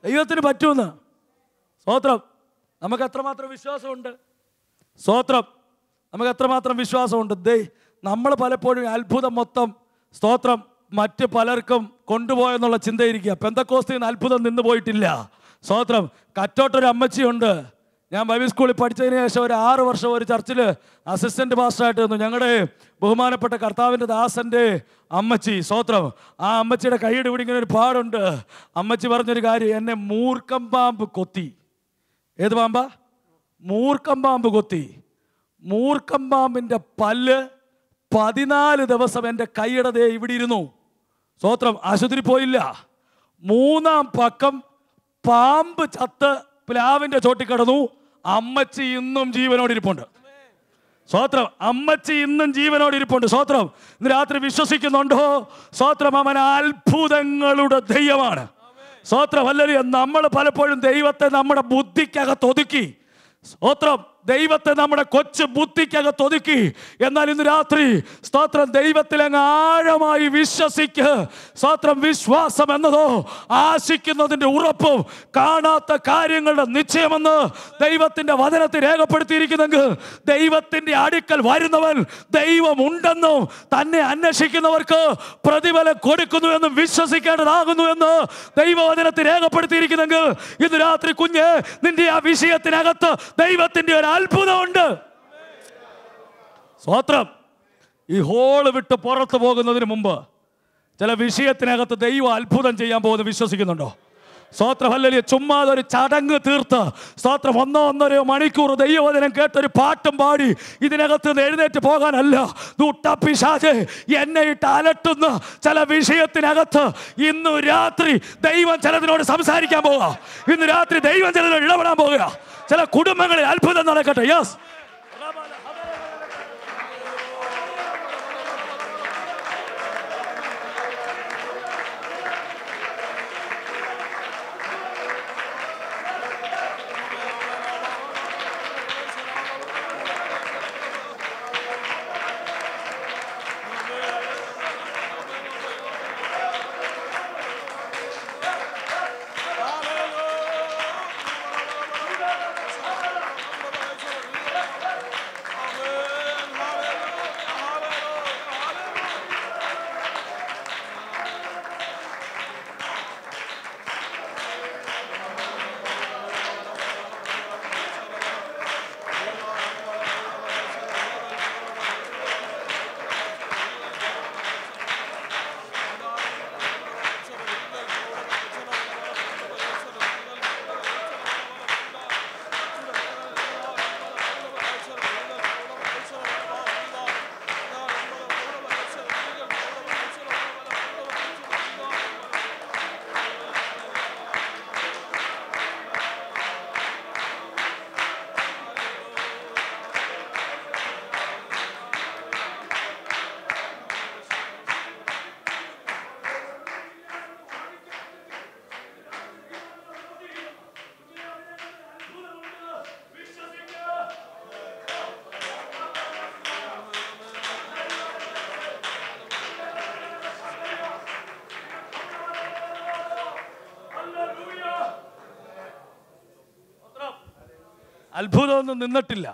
ദൈവത്തിന് പറ്റുമെന്ന് സ്വാത്രം നമുക്ക് എത്രമാത്രം വിശ്വാസമുണ്ട് സ്തോത്രം നമുക്ക് എത്രമാത്രം വിശ്വാസമുണ്ട് ദേ നമ്മൾ പലപ്പോഴും അത്ഭുതം മൊത്തം സ്തോത്രം മറ്റ് പലർക്കും കൊണ്ടുപോയെന്നുള്ള ചിന്തയിരിക്കുക പെന്തക്കോസ്തിൽ നിന്ന് അത്ഭുതം നിന്ന് പോയിട്ടില്ല സ്തോത്രം കറ്റോട്ടൊരു അമ്മച്ചിയുണ്ട് ഞാൻ ബൈബിൾ സ്കൂളിൽ പഠിച്ചതിന് ശേഷം ഒരു ആറ് വർഷം ഒരു ചർച്ചിൽ അസിസ്റ്റൻറ്റ് മാസ്റ്ററായിട്ട് വന്നു ഞങ്ങളുടെ ബഹുമാനപ്പെട്ട കർത്താവിൻ്റെ ദാസൻ്റെ അമ്മച്ചി സ്വോത്രം ആ അമ്മച്ചിയുടെ കൈയുടെ ഇവിടെ ഇങ്ങനെ ഒരു പാടുണ്ട് അമ്മച്ചി പറഞ്ഞൊരു കാര്യം എന്നെ മൂർക്കം പാമ്പ് കൊത്തി ഏത് പാമ്പ മൂർക്കം പാമ്പ് കൊത്തി മൂർക്കം പാമ്പിൻ്റെ പല്ല് പതിനാല് ദിവസം എൻ്റെ കൈയിടതെ ഇവിടെ ഇരുന്നു സ്വോത്രം ആശുപത്രി പോയില്ല മൂന്നാം പക്കം പാമ്പ് ചത്ത് പ്ലാവിൻ്റെ ചോട്ടി കിടന്നു അമ്മച്ചി ഇന്നും ജീവനോടിരിപ്പുണ്ട് സ്വോത്രം അമ്മച്ചി ഇന്നും ജീവനോട് ഇരിപ്പുണ്ട് സ്വോത്രം ഇന്ന് രാത്രി വിശ്വസിക്കുന്നുണ്ടോ സ്വോത്രം അവൻ അത്ഭുതങ്ങളുടെ ദൈവമാണ് സ്തോത്രം നമ്മൾ പലപ്പോഴും ദൈവത്തെ നമ്മുടെ ബുദ്ധിക്കകത്ത് ഒതുക്കി സ്തോത്രം ദൈവത്തെ നമ്മുടെ കൊച്ചു ബുദ്ധിക്കകത്ത് ഒതുക്കി എന്നാൽ ഇന്ന് രാത്രി സ്തോത്രം അങ്ങ് ആഴമായി വിശ്വസിക്ക് സ്തോത്രം വിശ്വാസം എന്നതോ ആശിക്കുന്നതിൻ്റെ ഉറപ്പും കാണാത്ത കാര്യങ്ങളുടെ നിശ്ചയമെന്ന് ദൈവത്തിൻ്റെ വചനത്തിൽ രേഖപ്പെടുത്തിയിരിക്കുന്നെങ്കിൽ ദൈവത്തിൻ്റെ അടുക്കൽ വരുന്നവൻ ദൈവമുണ്ടെന്നും തന്നെ അന്വേഷിക്കുന്നവർക്ക് പ്രതിഫലം കൊടുക്കുന്നുവെന്നും വിശ്വസിക്കേണ്ടതാകുന്നു എന്ന് ദൈവവചനത്തിൽ രേഖപ്പെടുത്തിയിരിക്കുന്നെങ്കിൽ ഇന്ന് രാത്രി കുഞ്ഞ് നിന്റെ ആ വിഷയത്തിനകത്ത് ദൈവത്തിൻ്റെ ഒരു അത്ഭുതമുണ്ട് സ്വാത്രം ഈ ഹോള് വിട്ട് പുറത്തു പോകുന്നതിന് മുമ്പ് ചില വിഷയത്തിനകത്ത് ദൈവം അത്ഭുതം ചെയ്യാൻ പോകുന്നത് വിശ്വസിക്കുന്നുണ്ടോ സ്തോത്രമല്ലേ ചുമ്മാതെ ഒരു ചടങ്ങ് തീർത്ത് സ്വാത്ര ഒന്നോ ഒന്നരയോ മണിക്കൂർ ദൈവവചനം കേട്ടൊരു പാട്ടും പാടി ഇതിനകത്ത് നിന്ന് എഴുന്നേറ്റ് പോകാനല്ല ദുട്ടപ്പിശാജെ എന്നെ ഇട്ട് അലട്ടുന്ന ചില വിഷയത്തിനകത്ത് ഇന്നു രാത്രി ദൈവം ചിലതിനോട് സംസാരിക്കാൻ പോവുക ഇന്ന് രാത്രി ദൈവം ചിലതിനോട് ഇടപെടാൻ പോവുക ചില കുടുംബങ്ങളിൽ അത്ഭുതം നടക്കട്ടെ യെസ് അത്ഭുതമൊന്നും നിന്നിട്ടില്ല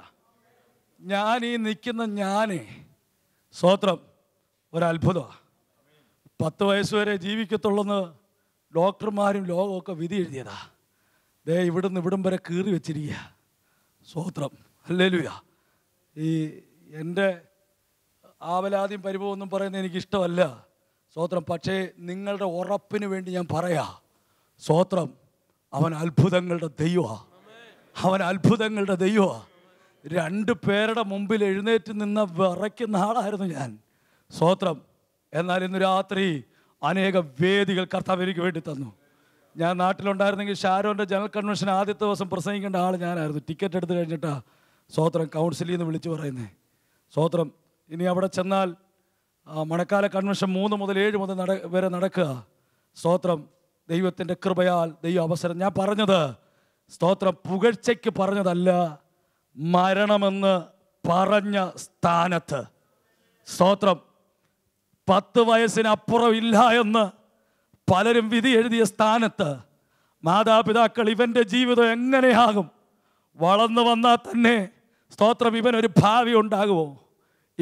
ഞാൻ ഈ നിൽക്കുന്ന ഞാനേ സ്വോത്രം ഒരത്ഭുതമാണ് പത്ത് വയസ്സ് വരെ ജീവിക്കത്തുള്ളെന്ന് ഡോക്ടർമാരും ലോകമൊക്കെ വിധി എഴുതിയതാ ദേ ഇവിടുന്ന് ഇവിടം വരെ കീറി വെച്ചിരിക്കുക സ്വോത്രം അല്ലേലുയ ഈ എൻ്റെ ആവലാദ്യം പരിഭവമൊന്നും പറയുന്നത് എനിക്കിഷ്ടമല്ല സ്വോത്രം പക്ഷേ നിങ്ങളുടെ ഉറപ്പിന് വേണ്ടി ഞാൻ പറയാ സ്വോത്രം അവൻ അത്ഭുതങ്ങളുടെ ദൈവമാണ് അവൻ അത്ഭുതങ്ങളുടെ ദൈവമാണ് രണ്ട് പേരുടെ മുമ്പിൽ എഴുന്നേറ്റ് നിന്ന് വിറയ്ക്കുന്ന ആളായിരുന്നു ഞാൻ സ്വോത്രം എന്നാൽ ഇന്ന് രാത്രി അനേക വേദികൾ കർത്താവ് എനിക്ക് വേണ്ടി തന്നു ഞാൻ നാട്ടിലുണ്ടായിരുന്നെങ്കിൽ ഷാരോൻ്റെ ജനറൽ കൺവെൻഷൻ ആദ്യത്തെ ദിവസം പ്രസംഗിക്കേണ്ട ആൾ ഞാനായിരുന്നു ടിക്കറ്റ് എടുത്ത് കഴിഞ്ഞിട്ടാ സ്വോത്രം കൗൺസിലിൽ നിന്ന് വിളിച്ചു പറയുന്നേ സ്വോത്രം ഇനി അവിടെ ചെന്നാൽ മണക്കാല കൺവെൻഷൻ മൂന്ന് മുതൽ ഏഴ് മുതൽ നട വരെ നടക്കുക സ്വോത്രം ദൈവത്തിൻ്റെ കൃപയാൽ ദൈവ അവസരം ഞാൻ പറഞ്ഞത് സ്തോത്രം പുകഴ്ചയ്ക്ക് പറഞ്ഞതല്ല മരണമെന്ന് പറഞ്ഞ സ്ഥാനത്ത് സ്തോത്രം പത്ത് വയസ്സിനപ്പുറം ഇല്ല എന്ന് പലരും വിധി എഴുതിയ സ്ഥാനത്ത് മാതാപിതാക്കൾ ഇവൻ്റെ ജീവിതം എങ്ങനെയാകും വളർന്നു വന്നാൽ തന്നെ സ്തോത്രം ഇവനൊരു ഭാവി ഉണ്ടാകുമോ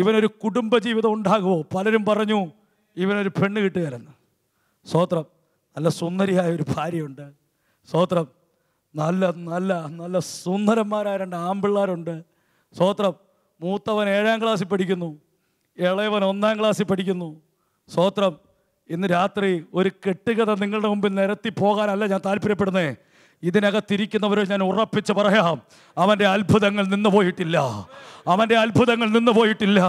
ഇവനൊരു കുടുംബജീവിതം ഉണ്ടാകുമോ പലരും പറഞ്ഞു ഇവനൊരു പെണ്ണ് കിട്ടുകയായിരുന്നു സ്തോത്രം നല്ല സുന്ദരിയായ ഒരു ഭാര്യയുണ്ട് സ്തോത്രം നല്ല നല്ല നല്ല സുന്ദരന്മാരായ രണ്ട് ആമ്പിള്ളാരുണ്ട് സ്വോത്രം മൂത്തവൻ ഏഴാം ക്ലാസ്സിൽ പഠിക്കുന്നു ഇളയവൻ ഒന്നാം ക്ലാസ്സിൽ പഠിക്കുന്നു സ്വോത്രം ഇന്ന് രാത്രി ഒരു കെട്ടുകഥ നിങ്ങളുടെ മുമ്പിൽ നിരത്തി പോകാനല്ല ഞാൻ താല്പര്യപ്പെടുന്നേ ഇതിനകത്തിരിക്കുന്നവരെ ഞാൻ ഉറപ്പിച്ച് പറയാം അവൻ്റെ അത്ഭുതങ്ങൾ നിന്നു പോയിട്ടില്ല അവൻ്റെ അത്ഭുതങ്ങൾ നിന്നു പോയിട്ടില്ല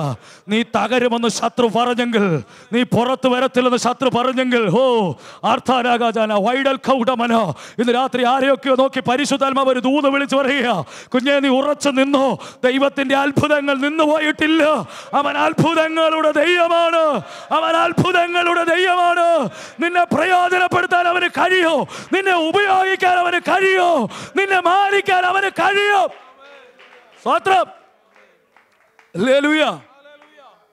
നീ തകരുമെന്ന് ശത്രു പറഞ്ഞെങ്കിൽ നീ പുറത്തു വരത്തില്ലെന്ന് ശത്രു പറഞ്ഞെങ്കിൽ ഹോ അർത്ഥാരാകാജാന വൈഡൽ കൗഡമന ഇന്ന് രാത്രി ആരെയൊക്കെയോ നോക്കി പരിശുദ്ധാത്മാവ് ഒരു ദൂത് വിളിച്ച് പറയുക കുഞ്ഞെ നീ ഉറച്ചു നിന്നോ ദൈവത്തിൻ്റെ അത്ഭുതങ്ങൾ നിന്നു പോയിട്ടില്ല അവൻ അത്ഭുതങ്ങളുടെ ദൈവമാണ് അവൻ അത്ഭുതങ്ങളുടെ ദൈവമാണ് നിന്നെ പ്രയോജനപ്പെടുത്താൻ അവന് കഴിയോ നിന്നെ ഉപയോഗിക്കാൻ അവന് കഴിയോ നിന്നെ മാറിക്കാൻ അവന് കഴിയോ സ്വാത്രം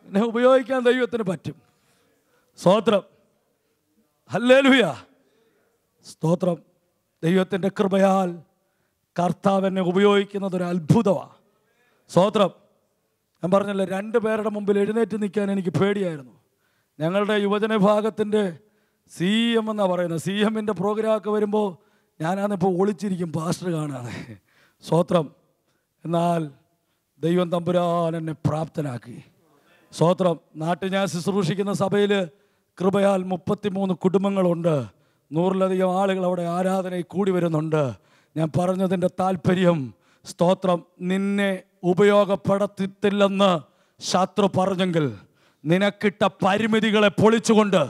എന്നെ ഉപയോഗിക്കാൻ ദൈവത്തിന് പറ്റും സ്തോത്രം ഹല്ലേലുയ സ്തോത്രം ദൈവത്തിൻ്റെ കൃപയാൽ കർത്താവ് എന്നെ ഉപയോഗിക്കുന്നത് ഒരു അത്ഭുതമാണ് സ്തോത്രം ഞാൻ പറഞ്ഞല്ലോ രണ്ട് പേരുടെ മുമ്പിൽ എഴുന്നേറ്റ് നിൽക്കാൻ എനിക്ക് പേടിയായിരുന്നു ഞങ്ങളുടെ യുവജന വിഭാഗത്തിൻ്റെ സി എം എന്നാണ് പറയുന്നത് സി എമ്മിൻ്റെ പ്രോഗ്രാമൊക്കെ വരുമ്പോൾ ഞാനാണിപ്പോൾ ഒളിച്ചിരിക്കും പാസ്റ്റർ കാണാതെ സ്വോത്രം എന്നാൽ ദൈവം തമ്പുരാൻ എന്നെ പ്രാപ്തനാക്കി സ്വോത്രം നാട്ടിൽ ഞാൻ ശുശ്രൂഷിക്കുന്ന സഭയിൽ കൃപയാൽ മുപ്പത്തിമൂന്ന് കുടുംബങ്ങളുണ്ട് നൂറിലധികം ആളുകൾ അവിടെ ആരാധനയിൽ കൂടി വരുന്നുണ്ട് ഞാൻ പറഞ്ഞതിൻ്റെ താല്പര്യം സ്തോത്രം നിന്നെ ഉപയോഗപ്പെടുത്തില്ലെന്ന് ശത്രു പറഞ്ഞെങ്കിൽ നിനക്കിട്ട പരിമിതികളെ പൊളിച്ചുകൊണ്ട്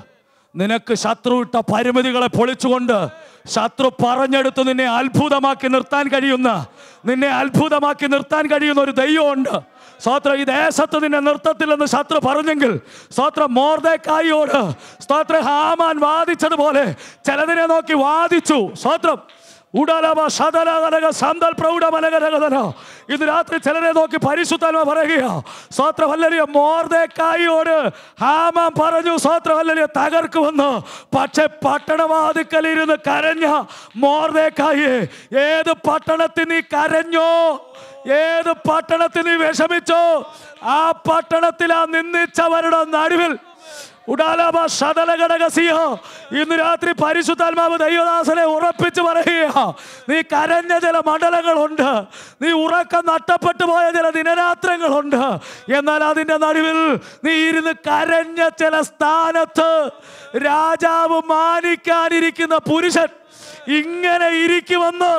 നിനക്ക് ശത്രു ഇട്ട പരിമിതികളെ പൊളിച്ചുകൊണ്ട് ശത്രു പറഞ്ഞെടുത്ത് നിന്നെ അത്ഭുതമാക്കി നിർത്താൻ കഴിയുന്ന നിന്നെ അത്ഭുതമാക്കി നിർത്താൻ കഴിയുന്ന ഒരു ദൈവമുണ്ട് സ്തോത്ര ഈ ദേശത്ത് നിന്നെ നിർത്തത്തില്ലെന്ന് ശത്രു പറഞ്ഞെങ്കിൽ സ്വാത്ര മോർദേക്കായിയോട് സ്വാത്ര ഹാമാൻ വാദിച്ചതുപോലെ ചിലതിനെ നോക്കി വാദിച്ചു സ്വാത്രം ഇത് രാത്രി ചിലരെ നോക്കി പരിശുദ്ധന്മ പറയുക സ്വത്രവല്ലരിയ പറഞ്ഞു സ്വത്രവല്ലരിയ തകർക്കുമെന്ന് പക്ഷെ പട്ടണവാതിക്കലിരുന്ന് കരഞ്ഞ മോർദേക്കായെ ഏത് പട്ടണത്തിൽ നീ കരഞ്ഞോ ഏത് പട്ടണത്തിൽ നീ വിഷമിച്ചോ ആ പട്ടണത്തിൽ ആ നിന്ദിച്ചവരുടെ നടുവിൽ ഉടാലാബ സതലഘടകസിഹോ ഇന്ന് രാത്രി പരിശുദ്ധാത്മാവ് ദൈവദാസനെ ഉറപ്പിച്ച് പറയുക നീ കരഞ്ഞ ചില മണ്ഡലങ്ങളുണ്ട് നീ ഉറക്കം നഷ്ടപ്പെട്ടു പോയ ചില ദിനരാത്രങ്ങളുണ്ട് എന്നാൽ അതിൻ്റെ നടുവിൽ നീ ഇരുന്ന് കരഞ്ഞ ചില സ്ഥാനത്ത് രാജാവ് മാനിക്കാനിരിക്കുന്ന പുരുഷൻ ഇങ്ങനെ ഇരിക്കുമെന്ന്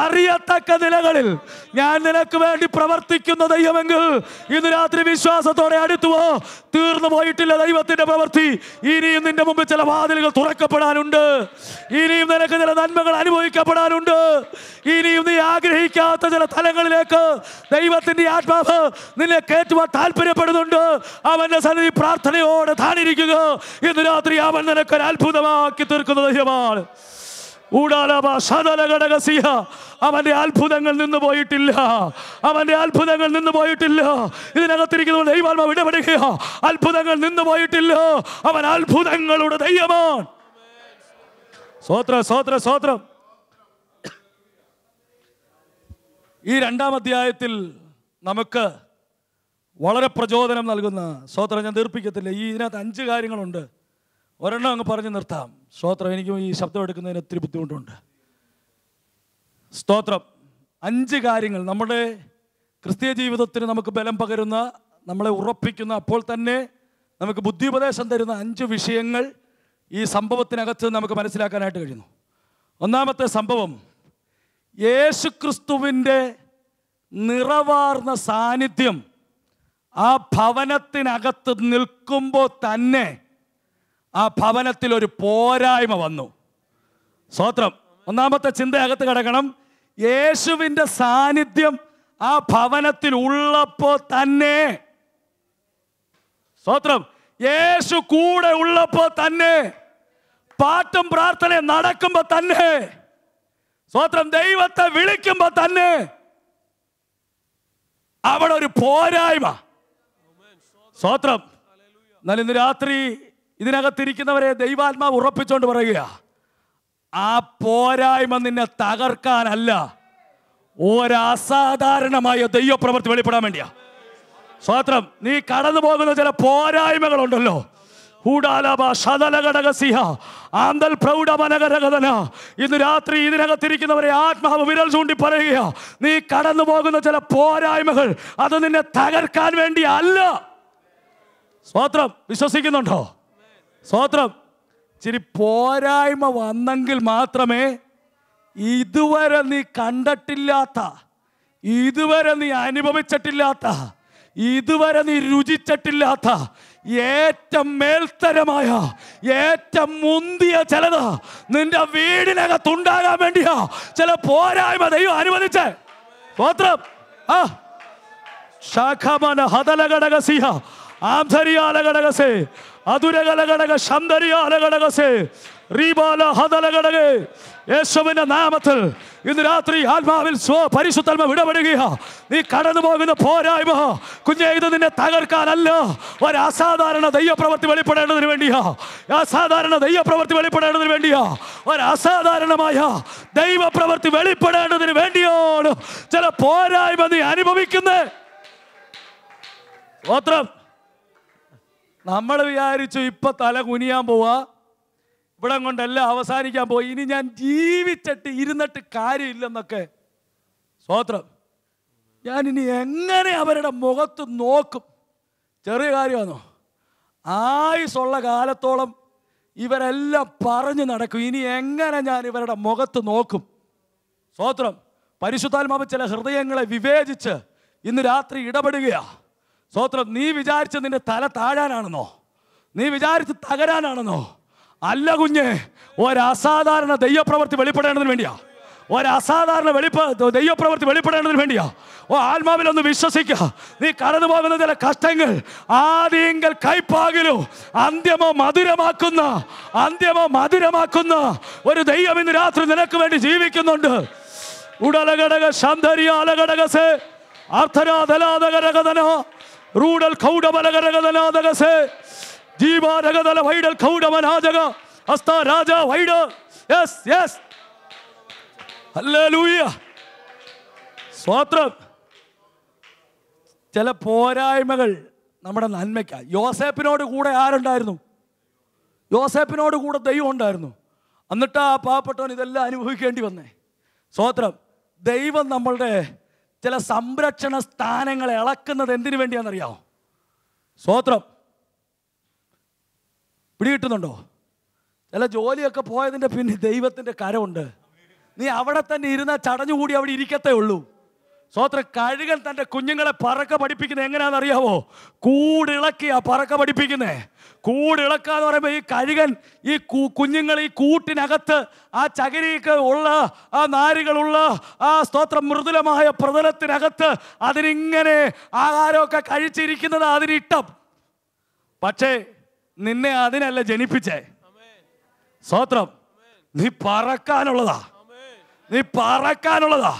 അറിയത്തക്ക നിലകളിൽ ഞാൻ നിനക്ക് വേണ്ടി പ്രവർത്തിക്കുന്ന ദൈവമെങ്കിൽ ഇന്ന് രാത്രി വിശ്വാസത്തോടെ അടുത്തുവോ തീർന്നു പോയിട്ടില്ല ദൈവത്തിന്റെ പ്രവൃത്തി ഇനിയും നിന്റെ മുമ്പിൽ ചില വാതിലുകൾ തുറക്കപ്പെടാനുണ്ട് ഇനിയും നിനക്ക് ചില നന്മകൾ അനുഭവിക്കപ്പെടാനുണ്ട് ഇനിയും നീ ആഗ്രഹിക്കാത്ത ചില തലങ്ങളിലേക്ക് ദൈവത്തിന്റെ ആത്മാവ് നിന്നെ കയറ്റുവാൻ താല്പര്യപ്പെടുന്നുണ്ട് അവന്റെ സന്നിധി പ്രാർത്ഥനയോടെ താനിരിക്കുക ഇന്ന് രാത്രി അവൻ നിനക്ക് ഒരു അത്ഭുതമാക്കി തീർക്കുന്ന ദൈവമാണ് അവന്റെ അത്ഭുതങ്ങൾ നിന്ന് പോയിട്ടില്ല അവന്റെ അത്ഭുതങ്ങൾ നിന്ന് പോയിട്ടില്ല ഇതിനകത്തിരിക്കുന്ന ദൈവാത്മ ഇടപെടുകയോ അത്ഭുതങ്ങൾ നിന്ന് പോയിട്ടില്ല അവൻ അത്ഭുതങ്ങളുടെ ദൈവമാണ് സ്വോത്ര സ്വോത്ര സ്വോത്രം ഈ രണ്ടാം അധ്യായത്തിൽ നമുക്ക് വളരെ പ്രചോദനം നൽകുന്ന സ്വോത്രം ഞാൻ തീർപ്പിക്കത്തില്ല ഈ ഇതിനകത്ത് അഞ്ച് കാര്യങ്ങളുണ്ട് ഒരെണ്ണം അങ്ങ് പറഞ്ഞു നിർത്താം സ്തോത്രം എനിക്കും ഈ ശബ്ദം എടുക്കുന്നതിന് ഒത്തിരി ബുദ്ധിമുട്ടുണ്ട് സ്തോത്രം അഞ്ച് കാര്യങ്ങൾ നമ്മുടെ ക്രിസ്തീയ ജീവിതത്തിന് നമുക്ക് ബലം പകരുന്ന നമ്മളെ ഉറപ്പിക്കുന്ന അപ്പോൾ തന്നെ നമുക്ക് ബുദ്ധിയുപദേശം തരുന്ന അഞ്ച് വിഷയങ്ങൾ ഈ സംഭവത്തിനകത്ത് നമുക്ക് മനസ്സിലാക്കാനായിട്ട് കഴിയുന്നു ഒന്നാമത്തെ സംഭവം ക്രിസ്തുവിൻ്റെ നിറവാർന്ന സാന്നിധ്യം ആ ഭവനത്തിനകത്ത് നിൽക്കുമ്പോൾ തന്നെ ആ ഭവനത്തിൽ ഒരു പോരായ്മ വന്നു സ്വത്രം ഒന്നാമത്തെ ചിന്ത അകത്ത് കിടക്കണം യേശുവിൻ്റെ സാന്നിധ്യം ആ ഭവനത്തിൽ ഉള്ളപ്പോൾ തന്നെ സ്വത്രം യേശു കൂടെ ഉള്ളപ്പോൾ തന്നെ പാട്ടും പ്രാർത്ഥനയും നടക്കുമ്പോൾ തന്നെ സ്വത്രം ദൈവത്തെ വിളിക്കുമ്പോൾ തന്നെ അവിടെ ഒരു പോരായ്മ സ്വത്രം എന്നാലും ഇന്ന് രാത്രി ഇതിനകത്തിരിക്കുന്നവരെ ദൈവാത്മാവ് ഉറപ്പിച്ചുകൊണ്ട് പറയുക ആ പോരായ്മ നിന്നെ തകർക്കാനല്ല ഒരസാധാരണമായ ദൈവപ്രവൃത്തി വെളിപ്പെടാൻ വേണ്ടിയാ സ്വാത്രം നീ കടന്നു പോകുന്ന ചില പോരായ്മകളുണ്ടല്ലോ ഇന്ന് രാത്രി ഇതിനകത്തിരിക്കുന്നവരെ ആത്മാവ് വിരൽ ചൂണ്ടി പറയുക നീ കടന്നു പോകുന്ന ചില പോരായ്മകൾ അത് നിന്നെ തകർക്കാൻ വേണ്ടി അല്ല സ്വാത്രം വിശ്വസിക്കുന്നുണ്ടോ സ്വാത്രം ചിരി പോരായ്മ വന്നെങ്കിൽ മാത്രമേ ഇതുവരെ നീ കണ്ടിട്ടില്ലാത്ത ഇതുവരെ നീ അനുഭവിച്ചിട്ടില്ലാത്ത ഇതുവരെ നീ രുചിച്ചിട്ടില്ലാത്ത ഏറ്റം മേൽത്തരമായ ഏറ്റം മുന്തിയ ചിലത് നിന്റെ വീടിനകത്തുണ്ടാകാൻ വേണ്ടിയാ ചില പോരായ്മ ദൈവം അനുവദിച്ചേ മാത്രം ആ ശാഖമന ഹതലഘടകസിയ ആംധരിയാലഘടകസേ അതുരകലകടക ശന്തരിയാലകടകസേ റീബാല ഹതലകടകേ യേശുവിന്റെ നാമത്തിൽ ഇന്ന് രാത്രി ആത്മാവിൽ സ്വ പരിശുദ്ധമ വിടപെടുകയോ നീ കടന്നു പോകുന്ന പോരായ്മ കുഞ്ഞേ ഇത് നിന്നെ തകർക്കാനല്ല ഒരു അസാധാരണ ദൈവപ്രവൃത്തി വെളിപ്പെടേണ്ടതിന് വേണ്ടിയാ അസാധാരണ ദൈവപ്രവൃത്തി വെളിപ്പെടേണ്ടതിന് വേണ്ടിയാ ഒരു അസാധാരണമായ ദൈവപ്രവൃത്തി വെളിപ്പെടേണ്ടതിന് വേണ്ടിയാണ് ചില പോരായ്മ നീ അനുഭവിക്കുന്നേ സ്തോത്രം നമ്മൾ വിചാരിച്ചു ഇപ്പം തല കുനിയാൻ പോവാ ഇവിടെ കൊണ്ടല്ല അവസാനിക്കാൻ പോയി ഇനി ഞാൻ ജീവിച്ചിട്ട് ഇരുന്നിട്ട് കാര്യമില്ലെന്നൊക്കെ സ്വോത്രം ഞാൻ ഇനി എങ്ങനെ അവരുടെ മുഖത്ത് നോക്കും ചെറിയ കാര്യമാണോ ആയുസുള്ള കാലത്തോളം ഇവരെല്ലാം പറഞ്ഞു നടക്കും ഇനി എങ്ങനെ ഞാൻ ഇവരുടെ മുഖത്ത് നോക്കും സ്വോത്രം പരിശുദ്ധാത്മാവ് ചില ഹൃദയങ്ങളെ വിവേചിച്ച് ഇന്ന് രാത്രി ഇടപെടുകയാണ് സ്വോത്രം നീ വിചാരിച്ച നിന്റെ തല താഴാനാണെന്നോ നീ വിചാരിച്ച് തകരാനാണെന്നോ അല്ല കുഞ്ഞ് ഒരസാധാരണ ദൈവപ്രവൃത്തി വെളിപ്പെടേണ്ടതിന് വേണ്ടിയാ ഒരസാധാരണ വെളിപ്പ ദൈവപ്രവൃത്തി വെളിപ്പെടേണ്ടതിന് വേണ്ടിയാ ഓ ആത്മാവിലൊന്ന് വിശ്വസിക്കുക നീ കടന്നു പോകുന്ന ചില കഷ്ടങ്ങൾ ആദ്യങ്കൽ കൈപ്പാകിലും അന്ത്യമോ മധുരമാക്കുന്ന അന്ത്യമോ മധുരമാക്കുന്ന ഒരു ദൈവം ഇന്ന് രാത്രി നിനക്ക് വേണ്ടി ജീവിക്കുന്നുണ്ട് ഉടലഘടക ശാന്തരി അലഘടകസേ അർത്ഥനാഥലാതകരകഥനോ റൂഡൽ ಕೌಡ ಬಲಗರಗದನಾದಗಸೆ ಜೀವಾರಗದಲ ವೈಡಲ್ ಕೌಡಮನಾಜಗ ಹಸ್ತ യെസ് യെസ് ഹല്ലേലൂയ സ്വാത്രം ചില പോരായ്മകൾ നമ്മുടെ നന്മയ്ക്ക യോസേപ്പിനോട് കൂടെ ആരുണ്ടായിരുന്നു യോസേപ്പിനോട് കൂടെ ദൈവം ഉണ്ടായിരുന്നു എന്നിട്ട് ആ പാവപ്പെട്ടവൻ ഇതെല്ലാം അനുഭവിക്കേണ്ടി വന്നേ സ്വാത്രം ദൈവം നമ്മളുടെ ചില സംരക്ഷണ സ്ഥാനങ്ങളെ ഇളക്കുന്നത് എന്തിനു വേണ്ടിയാണെന്നറിയാമോ സ്വോത്രം പിടികിട്ടുന്നുണ്ടോ ചില ജോലിയൊക്കെ പോയതിൻ്റെ പിന്നെ ദൈവത്തിൻ്റെ കരമുണ്ട് നീ അവിടെ തന്നെ ഇരുന്ന ചടഞ്ഞുകൂടി അവിടെ ഇരിക്കത്തേ ഉള്ളൂ സ്വത്ര കഴുകൻ തൻ്റെ കുഞ്ഞുങ്ങളെ പറക്ക പഠിപ്പിക്കുന്നത് എങ്ങനെയാണെന്ന് അറിയാവോ കൂടിളക്കിയാ പറക്ക പഠിപ്പിക്കുന്നേ കൂടിളക്കുക എന്ന് പറയുമ്പോൾ ഈ കഴുകൻ ഈ കുഞ്ഞുങ്ങൾ ഈ കൂട്ടിനകത്ത് ആ ചകിരിക്ക് ഉള്ള ആ നാരികളുള്ള ആ സ്തോത്രം മൃദുലമായ പ്രതലത്തിനകത്ത് അതിനിങ്ങനെ ആഹാരമൊക്കെ കഴിച്ചിരിക്കുന്നത് അതിനിട്ടം പക്ഷേ നിന്നെ അതിനല്ല ജനിപ്പിച്ചേ സ്തോത്രം നീ പറക്കാനുള്ളതാ നീ പറക്കാനുള്ളതാ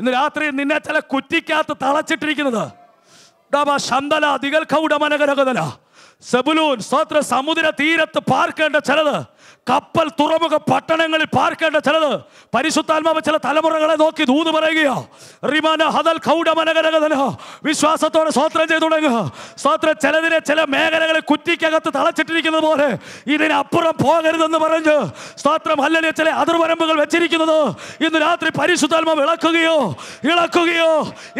ഇന്ന് രാത്രി നിന്നെ ചില കുറ്റിക്കകത്ത് തളച്ചിട്ടിരിക്കുന്നത് ശന്തല ദിഗൽഖൗഡമനകരകതല സെബുലൂൻ സ്വത്ര സമുദ്ര തീരത്ത് പാർക്കേണ്ട ചിലത് കപ്പൽ തുറമുഖ പട്ടണങ്ങളിൽ പാർക്കേണ്ട ചിലത് പരിശുദ്ധാത്മാവ് ചില തലമുറകളെ നോക്കി ദൂത് പറയുകയോ റിമാന ഹദൽ കൗഡമനകരകഥന വിശ്വാസത്തോടെ സ്വാത്രം ചെയ്തു തുടങ്ങുക സ്തോത്രം ചിലതിനെ ചില മേഖലകളിൽ കുറ്റിക്കകത്ത് തളച്ചിട്ടിരിക്കുന്നത് പോലെ ഇതിനപ്പുറം പോകരുതെന്ന് പറഞ്ഞ് സ്വാത്രം അല്ലെങ്കിൽ ചില അതിർവരമ്പുകൾ വെച്ചിരിക്കുന്നത് ഇന്ന് രാത്രി പരിശുദ്ധാത്മാവ് ഇളക്കുകയോ ഇളക്കുകയോ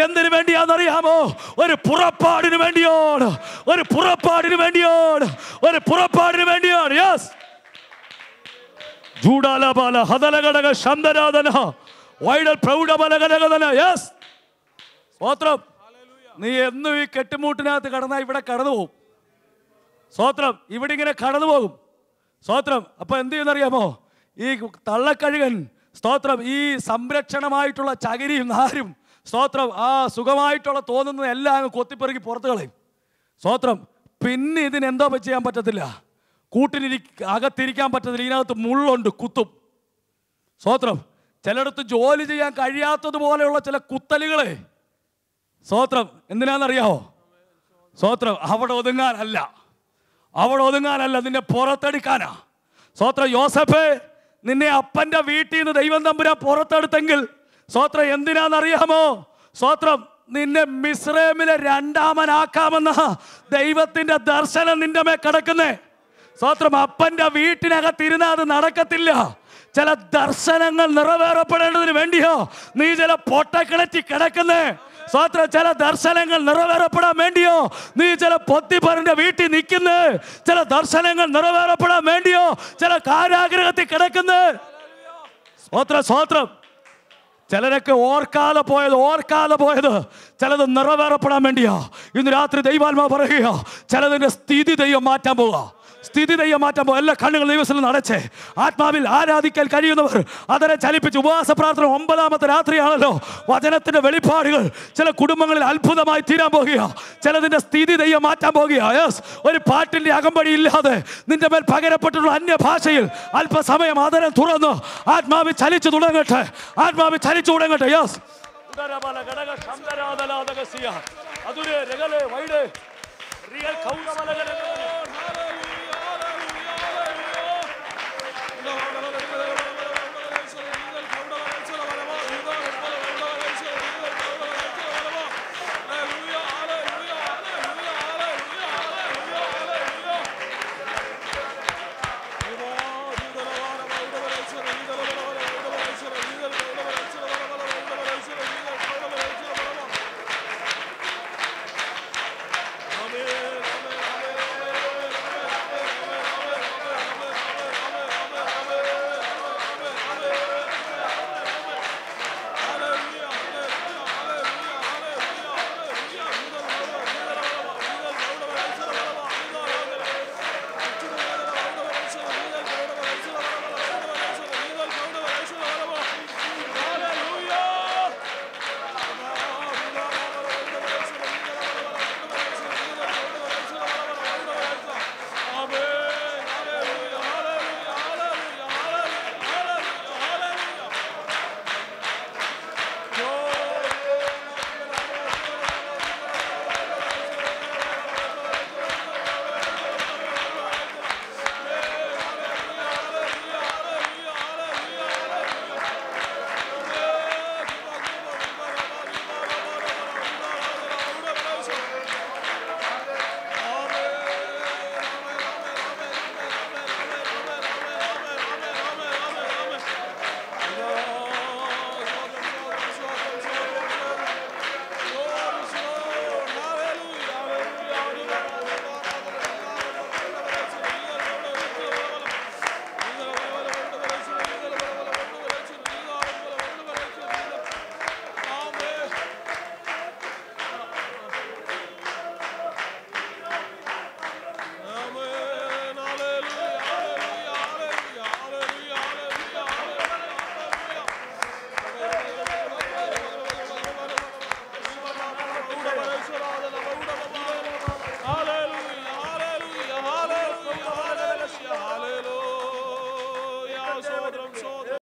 എന്തിനു വേണ്ടിയാണെന്നറിയാമോ ഒരു പുറപ്പാടിന് വേണ്ടിയോട് ഒരു പുറപ്പാടിന് വേണ്ടിയോട് ഒരു പുറപ്പാടിന് വേണ്ടിയോട് യെസ് ഗൂഢാലപാല ഹതലഘടക ശാന്തരാധന വൈഡൽ പ്രൗഢബലഘടകധന യെസ് സ്തോത്രം നീ എന്നും ഈ കെട്ടുമൂട്ടിനകത്ത് കടന്നാൽ ഇവിടെ കടന്നു പോകും സ്തോത്രം ഇവിടെ ഇങ്ങനെ കടന്നു പോകും സ്തോത്രം അപ്പോൾ എന്ത് ചെയ്യുന്നറിയാമോ ഈ തള്ളക്കഴുകൻ സ്തോത്രം ഈ സംരക്ഷണമായിട്ടുള്ള ചകിരിയും നാരും സ്തോത്രം ആ സുഖമായിട്ടുള്ള തോന്നുന്ന എല്ലാം അങ്ങ് കൊത്തിപ്പെറുക്കി പുറത്തു കളയും സ്തോത്രം പിന്നെ ഇതിനെന്തോ ചെയ്യാൻ പറ്റത്തില്ല കൂട്ടിനിരി അകത്തിരിക്കാൻ പറ്റത്തില്ല ഇതിനകത്ത് മുള്ളുണ്ട് കുത്തും സ്വോത്രം ചിലയിടത്ത് ജോലി ചെയ്യാൻ കഴിയാത്തതുപോലെയുള്ള ചില കുത്തലുകളെ സ്വോത്രം എന്തിനാണെന്നറിയാവോ സ്വോത്രം അവിടെ ഒതുങ്ങാനല്ല അവിടെ ഒതുങ്ങാനല്ല നിന്നെ പുറത്തെടുക്കാനാ സ്വോത്രം യോസഫേ നിന്നെ അപ്പൻ്റെ വീട്ടിൽ നിന്ന് ദൈവം തമ്പുരാ പുറത്തെടുത്തെങ്കിൽ സ്വോത്രം എന്തിനാണെന്നറിയാമോ സ്വോത്രം നിന്നെ മിസ്രൈമിലെ രണ്ടാമനാക്കാമെന്ന ദൈവത്തിൻ്റെ ദർശനം നിന്റെ മേ കിടക്കുന്നേ സ്വാത്രം അപ്പൻ്റെ വീട്ടിനകത്തിരുന്ന് അത് നടക്കത്തില്ല ചില ദർശനങ്ങൾ നിറവേറപ്പെടേണ്ടതിന് വേണ്ടിയോ നീ ചില പൊട്ടക്കിളറ്റി കിടക്കുന്നേ സ്വാത്ര ചില ദർശനങ്ങൾ നിറവേറപ്പെടാൻ വേണ്ടിയോ നീ ചില പൊത്തിപ്പറിന്റെ വീട്ടിൽ നിൽക്കുന്നേ ചില ദർശനങ്ങൾ നിറവേറപ്പെടാൻ വേണ്ടിയോ ചില കാരാഗ്രഹത്തിൽ കിടക്കുന്നേ സ്വാത്ര സ്വാത്രം ചിലരൊക്കെ ഓർക്കാതെ പോയത് ഓർക്കാതെ പോയത് ചിലത് നിറവേറപ്പെടാൻ വേണ്ടിയോ ഇന്ന് രാത്രി ദൈവാത്മാ പറയുകയോ ചിലതിൻ്റെ സ്ഥിതി ദൈവം മാറ്റാൻ പോവുക സ്ഥിതി ദൈവം മാറ്റാൻ പോകും എല്ലാ കണ്ണുകൾ ദൈവസ്ഥലം നടച്ച് ആത്മാവിൽ ആരാധിക്കാൻ കഴിയുന്നവർ അതിനെ ചലിപ്പിച്ച് ഉപവാസ പ്രാർത്ഥന ഒമ്പതാമത്തെ രാത്രിയാണല്ലോ വചനത്തിന്റെ വെളിപ്പാടുകൾ ചില കുടുംബങ്ങളിൽ അത്ഭുതമായി തീരാൻ പോകുക ചിലതിന്റെ സ്ഥിതി ദൈവം മാറ്റാൻ പോകുക യെസ് ഒരു പാട്ടിന്റെ അകമ്പടി ഇല്ലാതെ നിന്റെ മേൽ പകരപ്പെട്ടിട്ടുള്ള അന്യ ഭാഷയിൽ അല്പസമയം അതിനെ തുറന്ന് ആത്മാവിൽ ചലിച്ചു തുടങ്ങട്ടെ ആത്മാവിൽ ചലിച്ചു തുടങ്ങട്ടെ യെസ് അതുരേ രഗലേ വൈഡേ റിയൽ കൗണ്ടവലകരേ